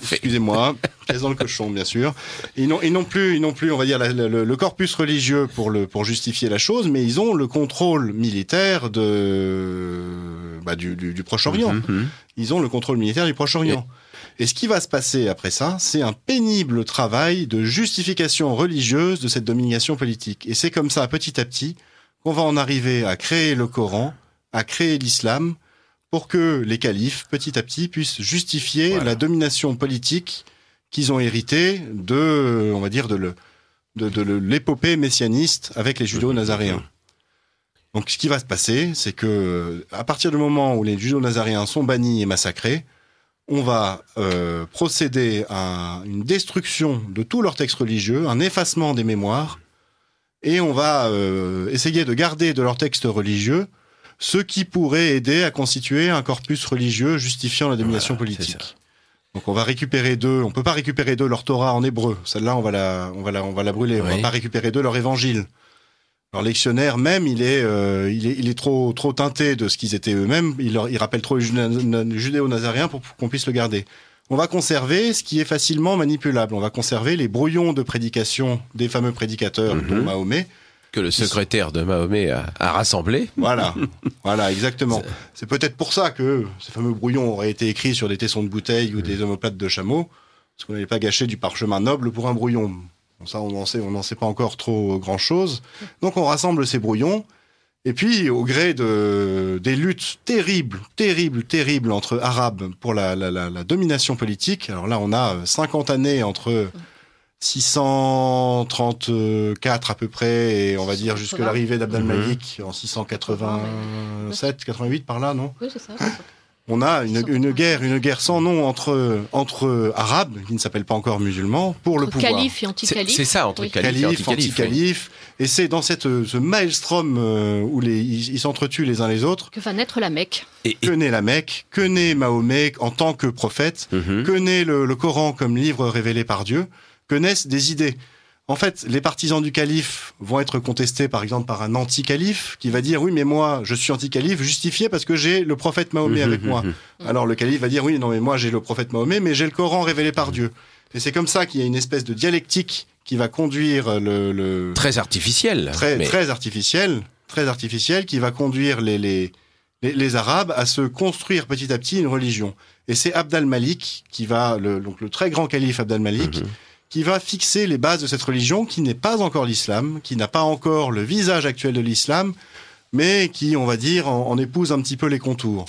Excusez-moi. Pièce dans le cochon, bien sûr. Ils n'ont, ils n'ont plus, ils n'ont plus, on va dire, le, corpus religieux pour le, pour justifier la chose, mais ils ont le contrôle militaire de, bah, du, du, Proche-Orient. Mhm, mhm. Ils ont le contrôle militaire du Proche-Orient. Et ce qui va se passer après ça, c'est un pénible travail de justification religieuse de cette domination politique. Et c'est comme ça, petit à petit, qu'on va en arriver à créer le Coran, à créer l'islam, pour que les califes, petit à petit, puissent justifier la domination politique qu'ils ont héritée de, on va dire, de, l'épopée messianiste avec les judéo-nazaréens. Donc, ce qui va se passer, c'est que, à partir du moment où les judéo-nazaréens sont bannis et massacrés, on va euh, procéder à une destruction de tous leurs textes religieux, un effacement des mémoires, et on va euh, essayer de garder de leurs textes religieux ce qui pourrait aider à constituer un corpus religieux justifiant la domination politique. Donc on va récupérer d'eux, on peut pas récupérer d'eux leur Torah en hébreu. Celle-là, on va la, on va la, on va la brûler. On va pas récupérer d'eux leur évangile. Leur lectionnaire même, euh, il est, il est, trop, trop teinté de ce qu'ils étaient eux-mêmes. Il, il rappelle trop le judéo-nazaréen pour qu'on puisse le garder. On va conserver ce qui est facilement manipulable. On va conserver les brouillons de prédication des fameux prédicateurs, de mhm. dont Mahomet, que le secrétaire de Mahomet a, rassemblé. Voilà, voilà, exactement. C'est peut-être pour ça que ces fameux brouillons auraient été écrits sur des tessons de bouteilles ou des omoplates de chameau, parce qu'on n'avait pas gâché du parchemin noble pour un brouillon. ça, on n'en sait, on sait pas encore trop grand-chose. Donc, on rassemble ces brouillons. Et puis, au gré de, des luttes terribles, terribles, terribles entre Arabes pour la, la domination politique, alors là, on a 50 années entre 634 à peu près, et on va dire jusque l'arrivée d'Abd al-Malik mhm. en 687, 88 par là, non Oui, c'est ça. On a une, guerre, une guerre sans nom entre entre arabes qui ne s'appellent pas encore musulmans pour le pouvoir. Calife et anti-calife. C'est ça, entre calif et anti-calife. Et c'est dans cette ce maelstrom euh, où les, ils s'entretuent les uns les autres que va naître la Mecque. Que naît la Mecque, que naît Mahomet en tant que prophète, mhm. que naît le, le Coran comme livre révélé par Dieu connaissent des idées. En fait, les partisans du calife vont être contestés par exemple par un anti-calife qui va dire oui mais moi je suis anti-calife justifié parce que j'ai le prophète Mahomet mmh, avec mmh, moi. Mmh, Alors le calife va dire oui non mais moi j'ai le prophète Mahomet mais j'ai le Coran révélé par Dieu. Et c'est comme ça qu'il y a une espèce de dialectique qui va conduire le... Très artificiel. Très, très artificiel, très artificiel, qui va conduire les, les, les, Arabes à se construire petit à petit une religion. Et c'est Abd al-Malik qui va, le, donc le très grand calife Abd al-Malik, qui va fixer les bases de cette religion qui n'est pas encore l'islam, qui n'a pas encore le visage actuel de l'islam, mais qui, on va dire, en, épouse un petit peu les contours.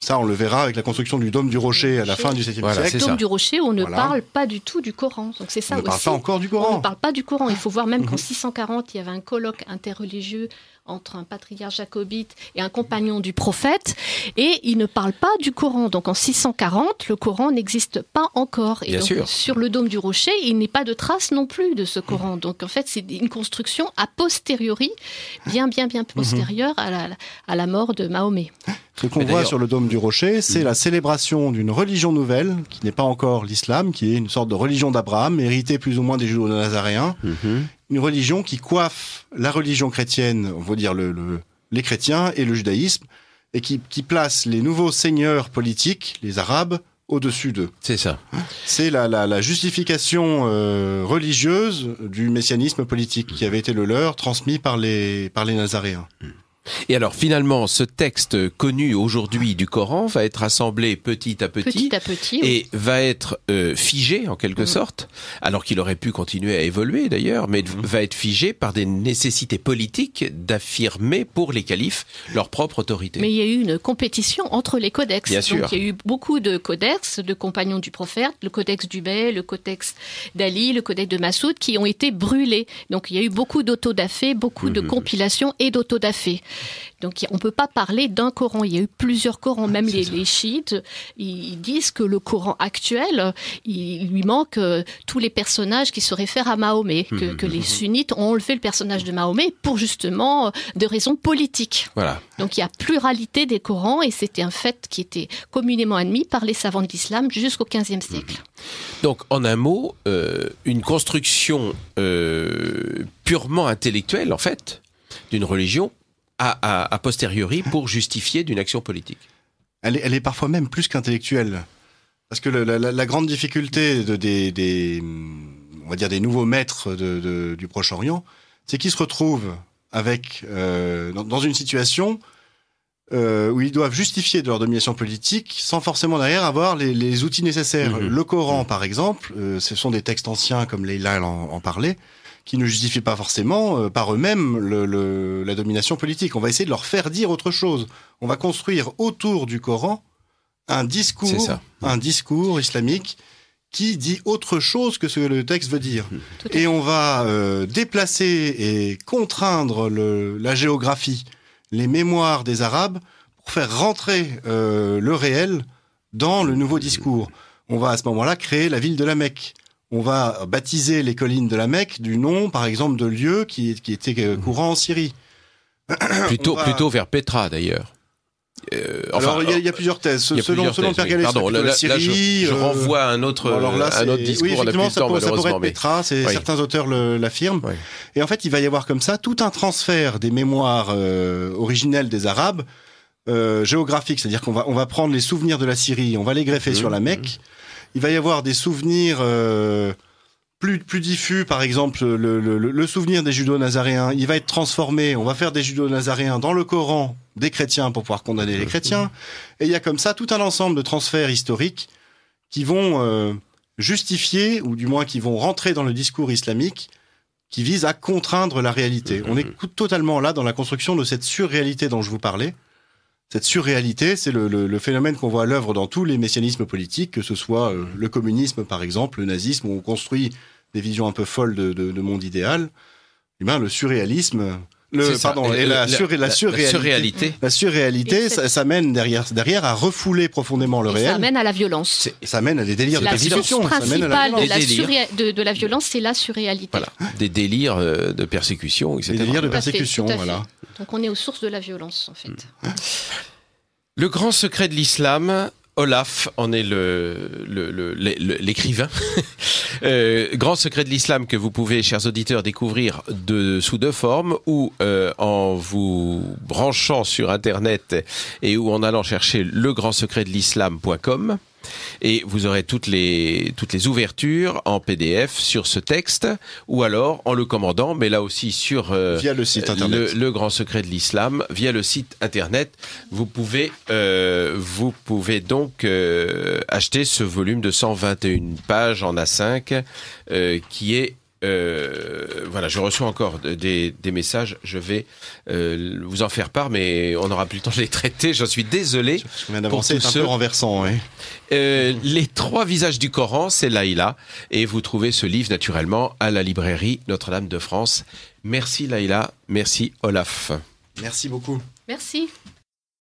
Ça, on le verra avec la construction du dôme du rocher à la fin du 7e siècle. Le dôme du rocher, on ne parle pas du tout du Coran. Donc ça on parle pas encore du Coran. On ne parle pas du Coran. Il faut voir même qu'en 640, mhm. il y avait un colloque interreligieux entre un patriarche jacobite et un compagnon du prophète, et il ne parle pas du Coran. Donc en 640, le Coran n'existe pas encore. Et Bien donc, sûr. sur le dôme du rocher, il n'est pas de trace non plus de ce Coran. Mm. Donc en fait, c'est une construction a posteriori, bien, bien, bien mm-hmm. postérieure à la, à la mort de Mahomet. Ce qu'on voit sur le dôme du rocher, mm. c'est la célébration d'une religion nouvelle qui n'est pas encore l'islam, qui est une sorte de religion d'Abraham, héritée plus ou moins des Juifs nazaréens, mm-hmm une religion qui coiffe la religion chrétienne, on va dire le, les chrétiens et le judaïsme, et qui, place les nouveaux seigneurs politiques, les arabes, au-dessus d'eux. C'est ça. Hein. C'est la, la, la justification euh, religieuse du messianisme politique qui avait été le leur, transmis par les, par les Nazaréens. Hmm. Et alors finalement, ce texte connu aujourd'hui du Coran va être assemblé petit à petit, à petit et va être euh, figé en quelque mm. sorte, alors qu'il aurait pu continuer à évoluer d'ailleurs, mais mm. va être figé par des nécessités politiques d'affirmer pour les califes leur propre autorité. Mais il y a eu une compétition entre les codex. Bien Donc il y a eu beaucoup de codex, de compagnons du prophète, le codex d'Ubay, le codex d'Ali, le codex de Massoud, qui ont été brûlés. Donc il y a eu beaucoup d'autodafés, beaucoup de mm-hmm. compilations et d'autodafés. Donc on ne peut pas parler d'un Coran. Il y a eu plusieurs Corans. Même les, chiites, ils disent que le Coran actuel, il lui manque euh, tous les personnages qui se réfèrent à Mahomet, que, mhm, les mhm, mhm. sunnites ont enlevé le personnage de Mahomet pour justement euh, de raisons politiques. Voilà. Donc il y a pluralité des Corans et c'était un fait qui était communément admis par les savants de l'islam jusqu'au XVe siècle. Donc en un mot, euh, une construction purement intellectuelle en fait d'une religion à, posteriori pour justifier d'une action politique. Elle est, parfois même plus qu'intellectuelle. Parce que la, grande difficulté de, des, on va dire des nouveaux maîtres du Proche-Orient, c'est qu'ils se retrouvent avec, euh, dans, une situation euh, où ils doivent justifier de leur domination politique sans forcément derrière avoir les, outils nécessaires. Mhm. Le Coran, mhm. par exemple, euh, ce sont des textes anciens comme les en, en parlait, qui ne justifient pas forcément euh, par eux-mêmes la domination politique. On va essayer de leur faire dire autre chose. On va construire autour du Coran un discours, un discours islamique qui dit autre chose que ce que le texte veut dire. et on va euh, déplacer et contraindre la géographie, les mémoires des Arabes, pour faire rentrer euh, le réel dans le nouveau discours. On va à ce moment-là créer la ville de la Mecque on va baptiser les collines de la Mecque du nom, par exemple, de lieux qui, étaient euh, mmh. courants en Syrie. Plutôt, plutôt vers Petra, d'ailleurs. Euh, alors, il y, a euh, plusieurs thèses. Selon, je, renvoie à un autre, un autre discours. ça, être Petra, certains auteurs l'affirment. Et en fait, il va y avoir comme ça tout un transfert des mémoires originelles des Arabes géographiques, c'est-à-dire qu'on va, on va prendre les souvenirs de la Syrie, on va les greffer mmh, sur la mmh. Mecque il va y avoir des souvenirs euh, plus, plus diffus, par exemple le, souvenir des judo nazaréens, il va être transformé, on va faire des judo nazaréens dans le Coran des chrétiens pour pouvoir condamner les chrétiens, et il y a comme ça tout un ensemble de transferts historiques qui vont euh, justifier, ou du moins qui vont rentrer dans le discours islamique, qui vise à contraindre la réalité. On est mhm. totalement là dans la construction de cette surréalité dont je vous parlais, cette surréalité, c'est le, phénomène qu'on voit à l'œuvre dans tous les messianismes politiques, que ce soit euh, le communisme par exemple, le nazisme, où on construit des visions un peu folles de, monde idéal. Eh ben, le surréalisme, le, pardon, et, la, la, surréalité, la surréalité, ça, mène derrière, derrière à refouler profondément le réel. Ça mène à la violence. Ça mène à des délires de persécution. La principale de, de, la violence, c'est la surréalité. Euh, des délires de persécution, etc. Des délires de persécution, voilà. Donc on est aux sources de la violence, en fait. Mm. Le grand secret de l'islam, Olaf en est l'écrivain. Euh, grand secret de l'islam que vous pouvez, chers auditeurs, découvrir de, sous deux formes, ou euh, en vous branchant sur Internet et ou en allant chercher de legrandsecretdelislam.com et vous aurez toutes les, toutes les ouvertures en PDF sur ce texte ou alors en le commandant, mais là aussi sur euh, le grand secret de l'islam, via le site internet. Vous pouvez, euh, vous pouvez donc euh, acheter ce volume de 121 pages en A5 qui est euh, voilà, je reçois encore des, messages. Je vais euh, vous en faire part, mais on n'aura plus le temps de les traiter. J'en suis désolé. peu renversant. Euh, les trois visages du Coran, c'est Laïla, et vous trouvez ce livre naturellement à la librairie Notre-Dame de France. Merci Laïla, merci Olaf. Merci beaucoup. Merci.